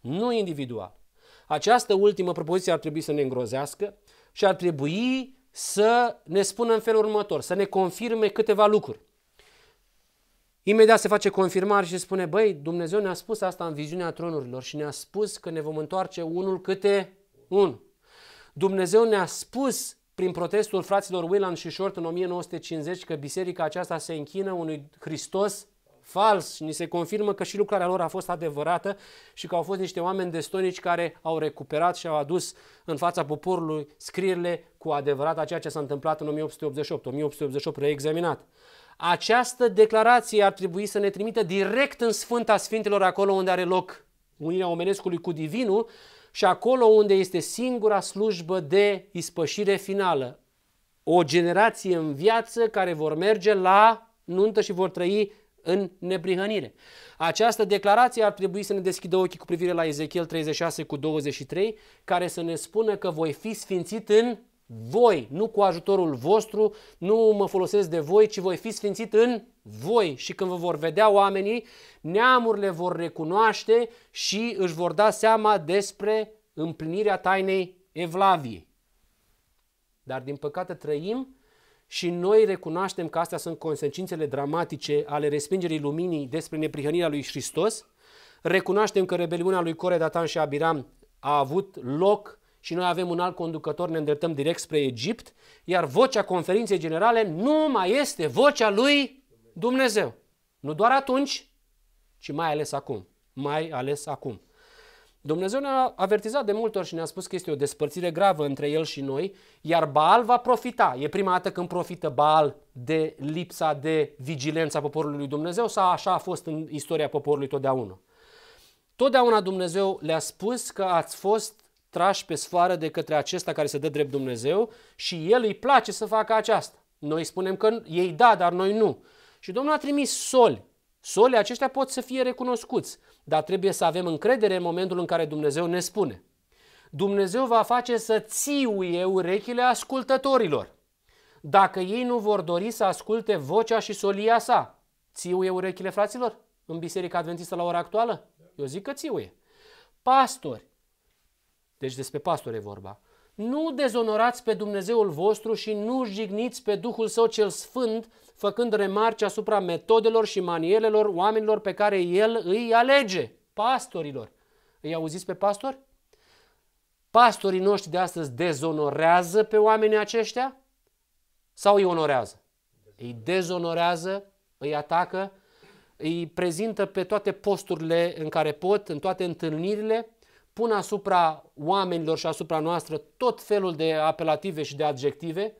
Nu individual. Această ultimă propoziție ar trebui să ne îngrozească și ar trebui să ne spună în felul următor, să ne confirme câteva lucruri. Imediat se face confirmare și spune, băi, Dumnezeu ne-a spus asta în viziunea tronurilor și ne-a spus că ne vom întoarce unul câte unul. Dumnezeu ne-a spus prin protestul fraților Willan și Short în 1950 că biserica aceasta se închină unui Hristos fals și ni se confirmă că și lucrarea lor a fost adevărată și că au fost niște oameni destonici care au recuperat și au adus în fața poporului scrierile cu adevărat a ceea ce s-a întâmplat în 1888, 1888 reexaminat. Această declarație ar trebui să ne trimită direct în Sfânta Sfintelor, acolo unde are loc unirea omenescului cu Divinul, și acolo unde este singura slujbă de ispășire finală. O generație în viață care vor merge la nuntă și vor trăi în neprihănire. Această declarație ar trebui să ne deschidă ochii cu privire la Ezechiel 36 cu 23, care să ne spună că voi fi sfințit în voi, nu cu ajutorul vostru, nu mă folosesc de voi, ci voi fi sfințit în voi. Și când vă vor vedea oamenii, neamurile vor recunoaște și își vor da seama despre împlinirea tainei Evlaviei. Dar din păcate trăim și noi recunoaștem că astea sunt consecințele dramatice ale respingerii luminii despre neprihănirea lui Hristos. Recunoaștem că rebeliunea lui Core, Datan și Abiram a avut loc și noi avem un alt conducător, ne îndreptăm direct spre Egipt, iar vocea conferinței generale nu mai este vocea lui Dumnezeu. Nu doar atunci, ci mai ales acum. Mai ales acum. Dumnezeu ne-a avertizat de multe ori și ne-a spus că este o despărțire gravă între el și noi, iar Baal va profita. E prima dată când profită Baal de lipsa de vigilență a poporului lui Dumnezeu sau așa a fost în istoria poporului totdeauna. Totdeauna Dumnezeu le-a spus că ați fost trași pe sfoară de către acesta care se dă drept Dumnezeu și el îi place să facă aceasta. Noi spunem că ei da, dar noi nu. Și Domnul a trimis soli. Soli aceștia pot să fie recunoscuți, dar trebuie să avem încredere în momentul în care Dumnezeu ne spune. Dumnezeu va face să țiuie urechile ascultătorilor. Dacă ei nu vor dori să asculte vocea și solia sa, țiuie urechile fraților în Biserica Adventistă la ora actuală? Eu zic că țiuie. Pastori, deci despre pastor e vorba. Nu dezonorați pe Dumnezeul vostru și nu jigniți pe Duhul Său cel Sfânt, făcând remarci asupra metodelor și manielelor oamenilor pe care El îi alege, pastorilor. Îi auziți pe pastori? Pastorii noștri de astăzi dezonorează pe oamenii aceștia sau îi onorează? Îi dezonorează, îi atacă, îi prezintă pe toate posturile în care pot, în toate întâlnirile, pun asupra oamenilor și asupra noastră tot felul de apelative și de adjective,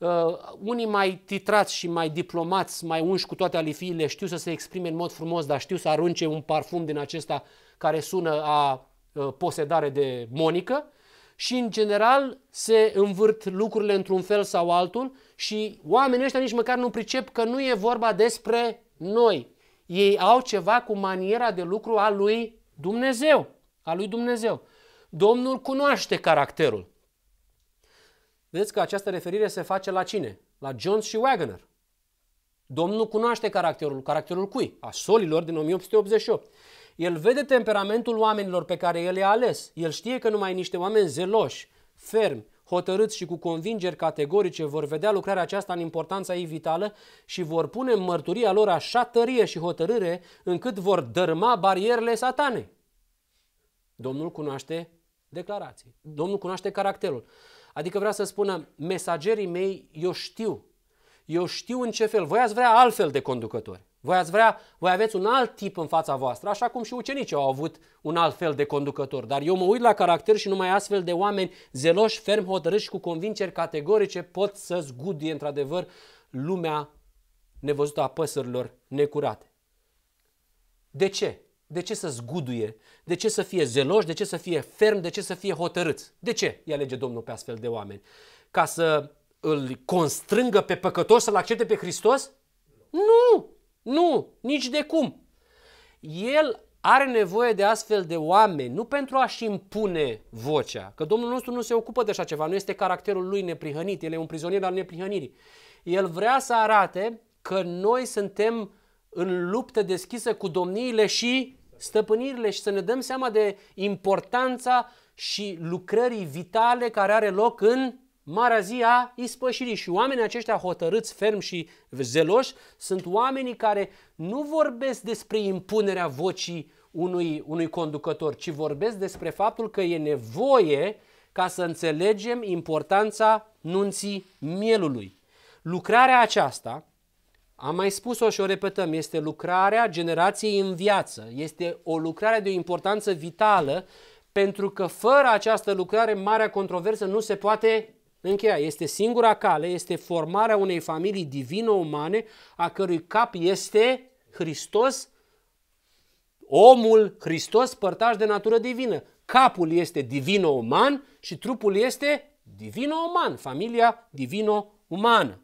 Uh, unii mai titrați și mai diplomați, mai unși cu toate alifiile, știu să se exprime în mod frumos, dar știu să arunce un parfum din acesta care sună a uh, posedare de monică și în general se învârt lucrurile într-un fel sau altul și oamenii ăștia nici măcar nu pricep că nu e vorba despre noi. Ei au ceva cu maniera de lucru a lui Dumnezeu a lui Dumnezeu. Domnul cunoaște caracterul. Vedeți că această referire se face la cine? La Jones și Wagner. Domnul cunoaște caracterul. Caracterul cui? A solilor din 1888. El vede temperamentul oamenilor pe care el i-a ales. El știe că numai niște oameni zeloși, fermi, hotărâți și cu convingeri categorice vor vedea lucrarea aceasta în importanța ei vitală și vor pune mărturia lor așa tărie și hotărâre încât vor dărma barierele satanei. Domnul cunoaște declarații. Domnul cunoaște caracterul. Adică vrea să spună, mesagerii mei, eu știu. Eu știu în ce fel. Voi ați vrea altfel de conducători. Voi ați vrea, voi aveți un alt tip în fața voastră, așa cum și ucenicii au avut un alt fel de conducător. Dar eu mă uit la caracter și numai astfel de oameni zeloși, ferm, hotărâși și cu convingeri categorice pot să zgudie într-adevăr lumea nevăzută a păsărilor necurate. De ce? De ce să zguduie? De ce să fie zeloș? De ce să fie ferm? De ce să fie hotărâți? De ce îi alege Domnul pe astfel de oameni? Ca să îl constrângă pe păcătos să-L accepte pe Hristos? Nu! Nu! Nici de cum! El are nevoie de astfel de oameni, nu pentru a-și impune vocea, că Domnul nostru nu se ocupă de așa ceva, nu este caracterul lui neprihănit, el e un prizonier al neprihănirii. El vrea să arate că noi suntem în luptă deschisă cu domniile și stăpânirile și să ne dăm seama de importanța și lucrării vitale care are loc în marea zi a ispășirii. Și oamenii aceștia hotărâți, ferm și zeloși sunt oamenii care nu vorbesc despre impunerea vocii unui, unui conducător, ci vorbesc despre faptul că e nevoie ca să înțelegem importanța nunții mielului. Lucrarea aceasta am mai spus-o și o repetăm, este lucrarea generației în viață, este o lucrare de o importanță vitală, pentru că fără această lucrare, marea controversă nu se poate încheia. Este singura cale, este formarea unei familii divino-umane, a cărui cap este Hristos, omul Hristos, părtaș de natură divină. Capul este divino-uman și trupul este divino-uman, familia divino-umană.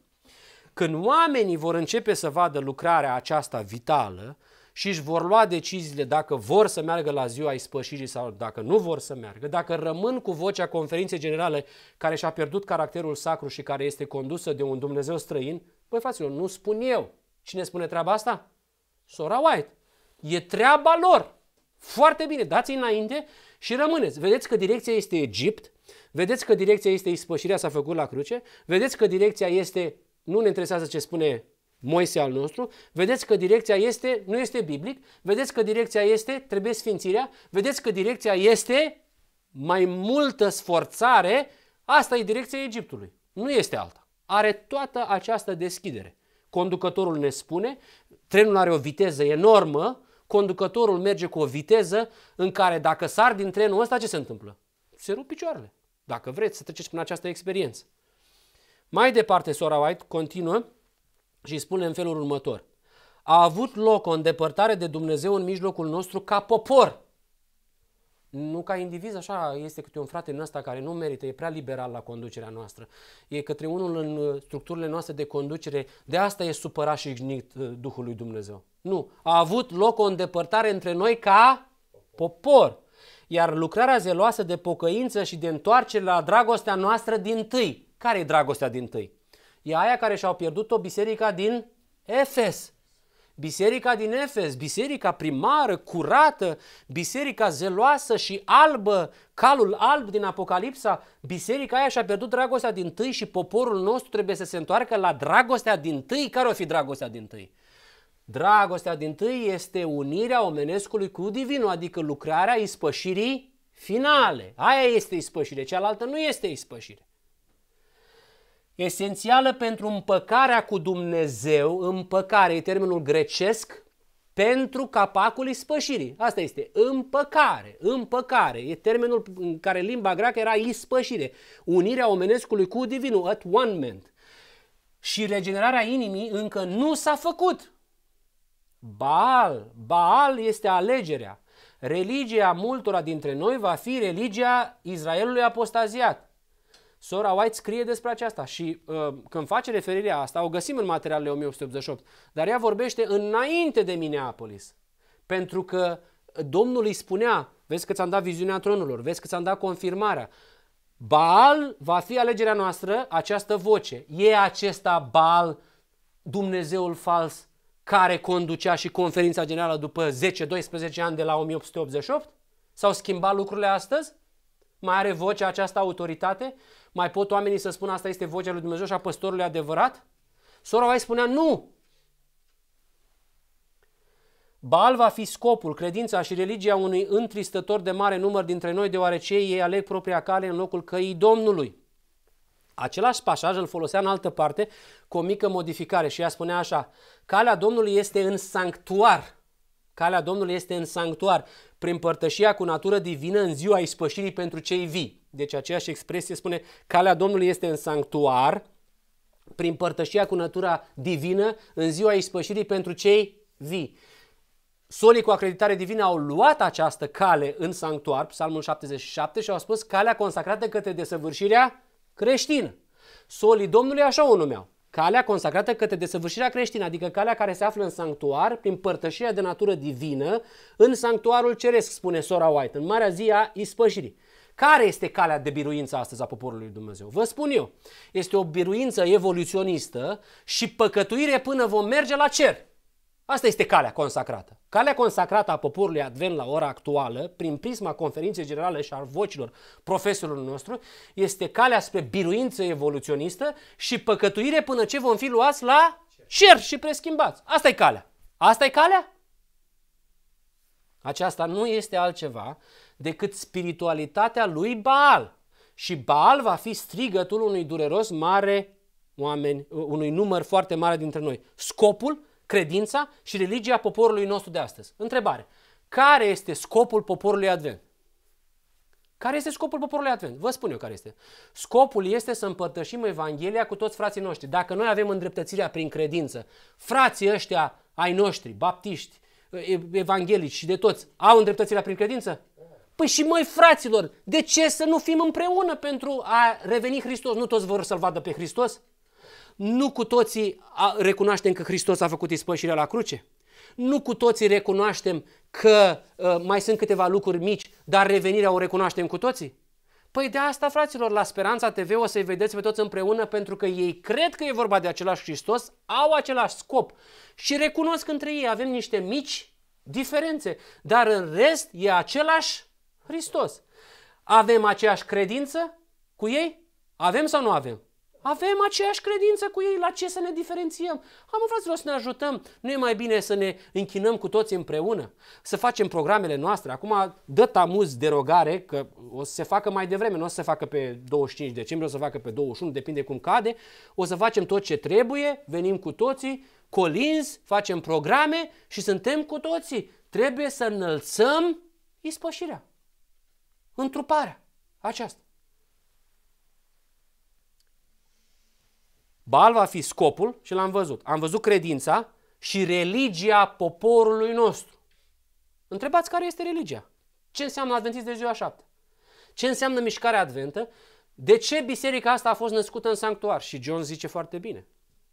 Când oamenii vor începe să vadă lucrarea aceasta vitală și își vor lua deciziile dacă vor să meargă la ziua ispășirii sau dacă nu vor să meargă, dacă rămân cu vocea conferinței generale care și-a pierdut caracterul sacru și care este condusă de un Dumnezeu străin, băi fraților, nu spun eu. Cine spune treaba asta? Sora White. E treaba lor. Foarte bine, dați înainte și rămâneți. Vedeți că direcția este Egipt, vedeți că direcția este ispășirea s-a făcut la cruce, vedeți că direcția este nu ne interesează ce spune Moise al nostru, vedeți că direcția este, nu este biblic, vedeți că direcția este, trebuie sfințirea, vedeți că direcția este mai multă sforțare, asta e direcția Egiptului, nu este alta. Are toată această deschidere. Conducătorul ne spune, trenul are o viteză enormă, conducătorul merge cu o viteză în care dacă sar din trenul ăsta, ce se întâmplă? Se rup picioarele, dacă vreți să treceți prin această experiență. Mai departe, Sora White continuă și spune în felul următor. A avut loc o îndepărtare de Dumnezeu în mijlocul nostru ca popor. Nu ca indiviz, așa este câte un frate în ăsta care nu merită, e prea liberal la conducerea noastră. E către unul în uh, structurile noastre de conducere, de asta e supărat și ignit uh, Duhul lui Dumnezeu. Nu, a avut loc o îndepărtare între noi ca popor. Iar lucrarea zeloasă de pocăință și de întoarcere la dragostea noastră din tâi care e dragostea din tâi? E aia care și-au pierdut-o biserica din Efes. Biserica din Efes, biserica primară, curată, biserica zeloasă și albă, calul alb din Apocalipsa, biserica aia și-a pierdut dragostea din tâi și poporul nostru trebuie să se întoarcă la dragostea din tâi. Care o fi dragostea din tâi? Dragostea din tâi este unirea omenescului cu divinul, adică lucrarea ispășirii finale. Aia este ispășire, cealaltă nu este ispășire esențială pentru împăcarea cu Dumnezeu, împăcare e termenul grecesc, pentru capacul ispășirii. Asta este împăcare, împăcare. E termenul în care limba greacă era ispășire. Unirea omenescului cu divinul, at one ment. Și regenerarea inimii încă nu s-a făcut. Baal, Baal este alegerea. Religia multora dintre noi va fi religia Israelului apostaziat. Sora White scrie despre aceasta și uh, când face referirea asta, o găsim în materialele 1888, dar ea vorbește înainte de Minneapolis, pentru că Domnul îi spunea, vezi că ți-am dat viziunea tronurilor, vezi că ți-am dat confirmarea, Baal va fi alegerea noastră, această voce. E acesta Baal, Dumnezeul fals, care conducea și conferința generală după 10-12 ani de la 1888? S-au schimbat lucrurile astăzi? Mai are vocea această autoritate? Mai pot oamenii să spună asta este vocea lui Dumnezeu și a păstorului adevărat? Sora Vai spunea nu! Baal va fi scopul, credința și religia unui întristător de mare număr dintre noi, deoarece ei aleg propria cale în locul căii Domnului. Același pasaj îl folosea în altă parte cu o mică modificare și ea spunea așa, calea Domnului este în sanctuar. Calea Domnului este în sanctuar, prin părtășia cu natură divină în ziua ispășirii pentru cei vii. Deci aceeași expresie spune, calea Domnului este în sanctuar, prin părtășia cu natura divină, în ziua ispășirii pentru cei vii. Solii cu acreditare divină au luat această cale în sanctuar, psalmul 77, și au spus calea consacrată către desăvârșirea creștină. Solii Domnului așa o numeau. Calea consacrată către desăvârșirea creștină, adică calea care se află în sanctuar, prin părtășirea de natură divină, în sanctuarul ceresc, spune Sora White, în marea zi a ispășirii. Care este calea de biruință astăzi a poporului Dumnezeu? Vă spun eu, este o biruință evoluționistă și păcătuire până vom merge la cer. Asta este calea consacrată. Calea consacrată a poporului advent la ora actuală, prin prisma conferinței generale și a vocilor profesorului nostru, este calea spre biruință evoluționistă și păcătuire până ce vom fi luați la cer și preschimbați. Asta e calea. Asta e calea? Aceasta nu este altceva decât spiritualitatea lui Baal. Și Baal va fi strigătul unui dureros mare oameni, unui număr foarte mare dintre noi. Scopul, credința și religia poporului nostru de astăzi. Întrebare. Care este scopul poporului Advent? Care este scopul poporului Advent? Vă spun eu care este. Scopul este să împărtășim Evanghelia cu toți frații noștri. Dacă noi avem îndreptățirea prin credință, frații ăștia ai noștri, baptiști, evanghelici și de toți, au îndreptățirea prin credință? Păi și noi, fraților, de ce să nu fim împreună pentru a reveni Hristos? Nu toți vor să-L vadă pe Hristos? Nu cu toții recunoaștem că Hristos a făcut ispășirea la cruce? Nu cu toții recunoaștem că uh, mai sunt câteva lucruri mici, dar revenirea o recunoaștem cu toții? Păi de asta, fraților, la Speranța TV o să-i vedeți pe toți împreună pentru că ei cred că e vorba de același Hristos, au același scop și recunosc între ei, avem niște mici diferențe, dar în rest e același Hristos. Avem aceeași credință cu ei? Avem sau nu avem? Avem aceeași credință cu ei, la ce să ne diferențiem? Am fraților, să ne ajutăm. Nu e mai bine să ne închinăm cu toți împreună? Să facem programele noastre. Acum dă tamuz derogare, că o să se facă mai devreme, nu o să se facă pe 25 decembrie, o să se facă pe 21, depinde cum cade. O să facem tot ce trebuie, venim cu toții, colins, facem programe și suntem cu toții. Trebuie să înălțăm ispășirea. Întruparea aceasta. Baal va fi scopul și l-am văzut. Am văzut credința și religia poporului nostru. Întrebați care este religia. Ce înseamnă adventist de ziua șapte? Ce înseamnă mișcarea adventă? De ce biserica asta a fost născută în sanctuar? Și John zice foarte bine.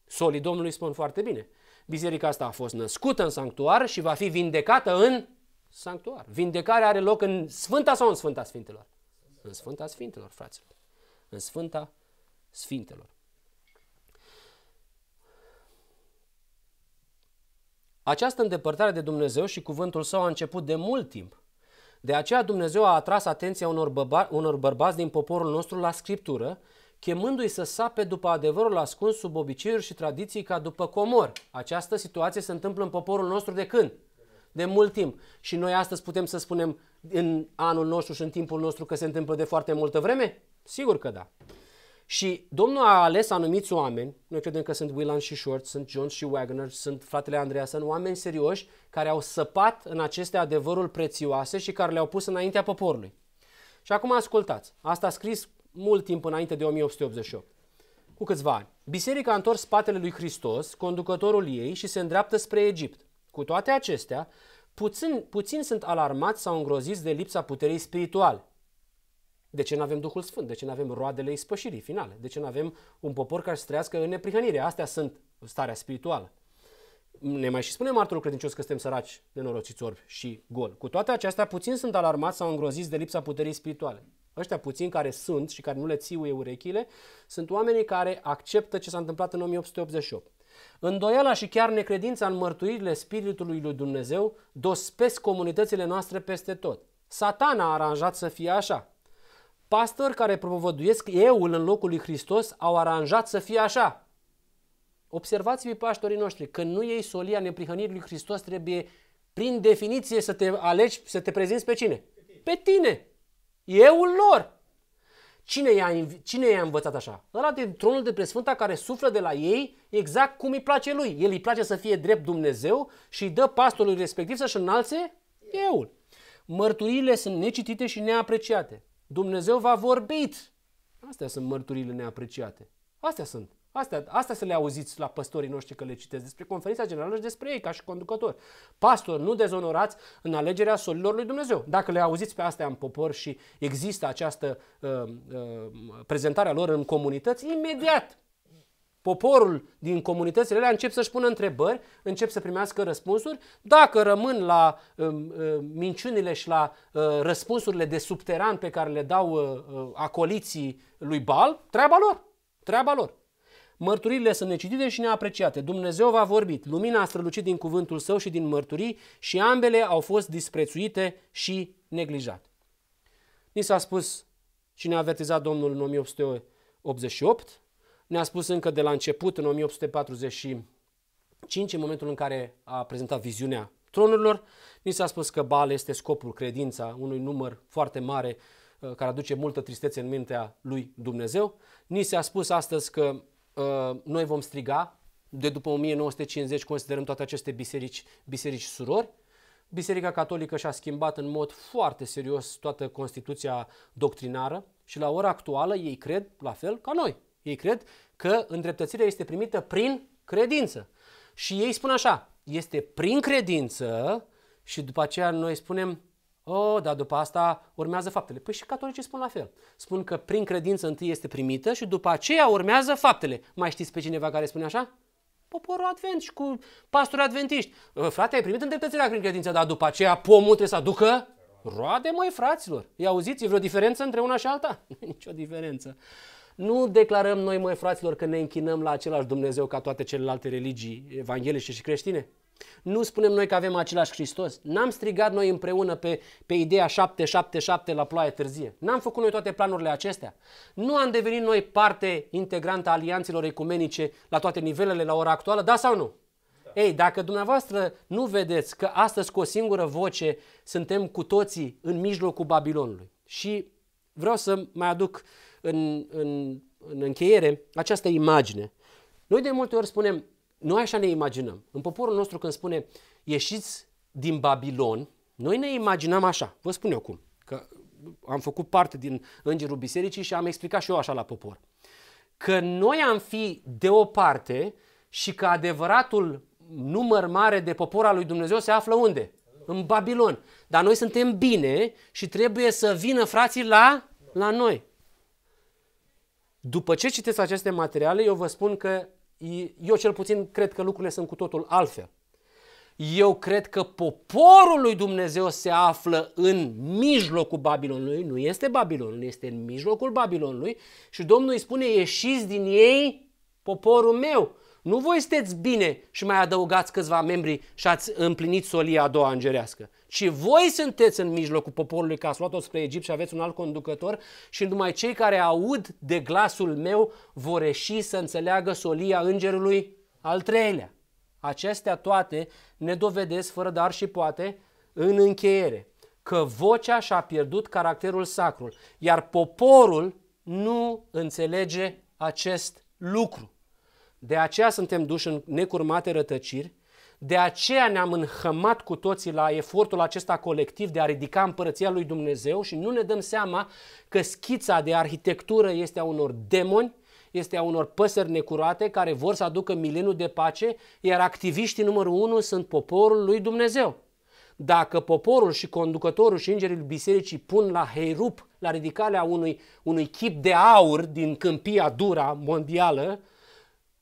Solii Domnului spun foarte bine. Biserica asta a fost născută în sanctuar și va fi vindecată în sanctuar. Vindecarea are loc în Sfânta sau în Sfânta Sfintelor? În Sfânta Sfintelor, fraților. În Sfânta Sfintelor. Această îndepărtare de Dumnezeu și cuvântul său a început de mult timp. De aceea Dumnezeu a atras atenția unor, băba, unor bărbați din poporul nostru la Scriptură, chemându-i să sape după adevărul ascuns sub obiceiuri și tradiții ca după comor. Această situație se întâmplă în poporul nostru de când? de mult timp. Și noi astăzi putem să spunem în anul nostru și în timpul nostru că se întâmplă de foarte multă vreme? Sigur că da. Și Domnul a ales anumiți oameni, noi credem că sunt Willan și Short, sunt Jones și Wagner, sunt fratele Andreea, sunt oameni serioși care au săpat în aceste adevăruri prețioase și care le-au pus înaintea poporului. Și acum ascultați, asta a scris mult timp înainte de 1888, cu câțiva ani. Biserica a întors spatele lui Hristos, conducătorul ei, și se îndreaptă spre Egipt. Cu toate acestea, puțin, puțin sunt alarmați sau îngroziți de lipsa puterii spirituale. De ce nu avem Duhul Sfânt? De ce nu avem roadele ispășirii finale? De ce nu avem un popor care să trăiască în neprihănire? Astea sunt starea spirituală. Ne mai și spune martorul credincios că suntem săraci, nenorociți orbi și gol. Cu toate acestea, puțin sunt alarmați sau îngroziți de lipsa puterii spirituale. Ăștia puțin care sunt și care nu le țiuie urechile, sunt oamenii care acceptă ce s-a întâmplat în 1888. Îndoiala și chiar necredința în mărturirile Spiritului lui Dumnezeu dospesc comunitățile noastre peste tot. Satana a aranjat să fie așa. Pastori care propovăduiesc euul în locul lui Hristos au aranjat să fie așa. Observați-vi pastorii noștri că nu ei solia neprihănirii lui Hristos trebuie prin definiție să te alegi, să te prezinți pe cine? Pe tine. Pe tine. Euul lor. Cine i-a, cine i-a învățat așa? Ăla de tronul de presfânta care suflă de la ei exact cum îi place lui. El îi place să fie drept Dumnezeu și îi dă pastorului respectiv să-și înalțe euul. Mărturile sunt necitite și neapreciate. Dumnezeu va vorbit. Astea sunt mărturiile neapreciate. Astea sunt. Asta, asta să le auziți la păstorii noștri că le citesc despre conferința generală și despre ei ca și conducători. Pastor nu dezonorați în alegerea solilor lui Dumnezeu. Dacă le auziți pe astea în popor și există această uh, uh, prezentare a lor în comunități, imediat poporul din comunitățile alea încep să-și pună întrebări, încep să primească răspunsuri. Dacă rămân la uh, uh, minciunile și la uh, răspunsurile de subteran pe care le dau uh, uh, acoliții lui Bal, treaba lor, treaba lor. Mărturile sunt necitite și neapreciate. Dumnezeu va vorbit, lumina a strălucit din cuvântul său și din mărturii și ambele au fost disprețuite și neglijate. Ni s-a spus și ne-a avertizat Domnul în 1888, ne-a spus încă de la început, în 1845, în momentul în care a prezentat viziunea tronurilor, ni s-a spus că bale este scopul, credința unui număr foarte mare uh, care aduce multă tristețe în mintea lui Dumnezeu. Ni s-a spus astăzi că Uh, noi vom striga, de după 1950 considerăm toate aceste biserici, biserici surori, Biserica Catolică și-a schimbat în mod foarte serios toată Constituția doctrinară și la ora actuală ei cred la fel ca noi. Ei cred că îndreptățirea este primită prin credință. Și ei spun așa, este prin credință și după aceea noi spunem Oh, dar după asta urmează faptele. Păi și catolicii spun la fel. Spun că prin credință întâi este primită și după aceea urmează faptele. Mai știți pe cineva care spune așa? Poporul advent și cu pastori adventiști. Ă, frate, ai primit îndreptățirea prin credință, dar după aceea pomul trebuie să aducă roade, măi, fraților. I auziți? E vreo diferență între una și alta? *laughs* Nicio diferență. Nu declarăm noi, măi, fraților, că ne închinăm la același Dumnezeu ca toate celelalte religii evanghelice și creștine? Nu spunem noi că avem același Hristos. N-am strigat noi împreună pe, pe ideea 777 la ploaie târzie. N-am făcut noi toate planurile acestea. Nu am devenit noi parte integrantă a alianțelor ecumenice la toate nivelele la ora actuală, da sau nu? Da. Ei, dacă dumneavoastră nu vedeți că astăzi cu o singură voce suntem cu toții în mijlocul Babilonului și vreau să mai aduc în, în, în încheiere această imagine. Noi de multe ori spunem, noi așa ne imaginăm. În poporul nostru când spune ieșiți din Babilon, noi ne imaginăm așa. Vă spun eu cum, că am făcut parte din Îngerul Bisericii și am explicat și eu așa la popor. Că noi am fi de o parte și că adevăratul număr mare de popor al lui Dumnezeu se află unde? În Babilon. Dar noi suntem bine și trebuie să vină frații la, la noi. După ce citesc aceste materiale, eu vă spun că eu cel puțin cred că lucrurile sunt cu totul altfel. Eu cred că poporul lui Dumnezeu se află în mijlocul Babilonului, nu este Babilonul, este în mijlocul Babilonului și Domnul îi spune ieșiți din ei poporul meu. Nu voi sunteți bine și mai adăugați câțiva membri și ați împlinit solia a doua îngerească ci voi sunteți în mijlocul poporului că ați luat-o spre Egipt și aveți un alt conducător și numai cei care aud de glasul meu vor reși să înțeleagă solia îngerului al treilea. Acestea toate ne dovedesc fără dar și poate în încheiere că vocea și-a pierdut caracterul sacru, iar poporul nu înțelege acest lucru. De aceea suntem duși în necurmate rătăciri, de aceea ne-am înhămat cu toții la efortul acesta colectiv de a ridica împărăția lui Dumnezeu și nu ne dăm seama că schița de arhitectură este a unor demoni, este a unor păsări necurate care vor să aducă milenul de pace, iar activiștii numărul unu sunt poporul lui Dumnezeu. Dacă poporul și conducătorul și îngerii bisericii pun la heirup, la ridicarea unui, unui chip de aur din câmpia dura mondială,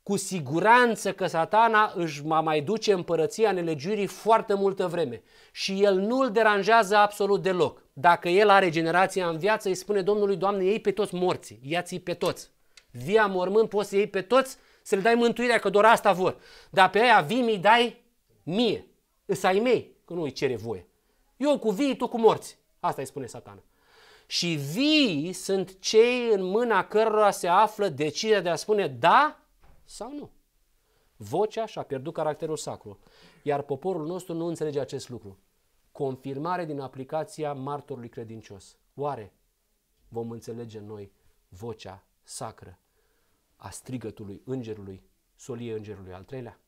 cu siguranță că satana își va mai duce împărăția nelegiuirii foarte multă vreme și el nu îl deranjează absolut deloc. Dacă el are generația în viață, îi spune Domnului, Doamne, ei pe toți morți, ia-ți pe toți. Via mormânt poți să iei pe toți, să le dai mântuirea, că doar asta vor. Dar pe aia vii mi dai mie, îs ai mei, că nu îi cere voie. Eu cu vii, tu cu morți. Asta îi spune satana. Și vii sunt cei în mâna cărora se află decizia de a spune da sau nu. Vocea și-a pierdut caracterul sacru, iar poporul nostru nu înțelege acest lucru. Confirmare din aplicația martorului credincios. Oare vom înțelege noi vocea sacră a strigătului îngerului, solie îngerului al treilea?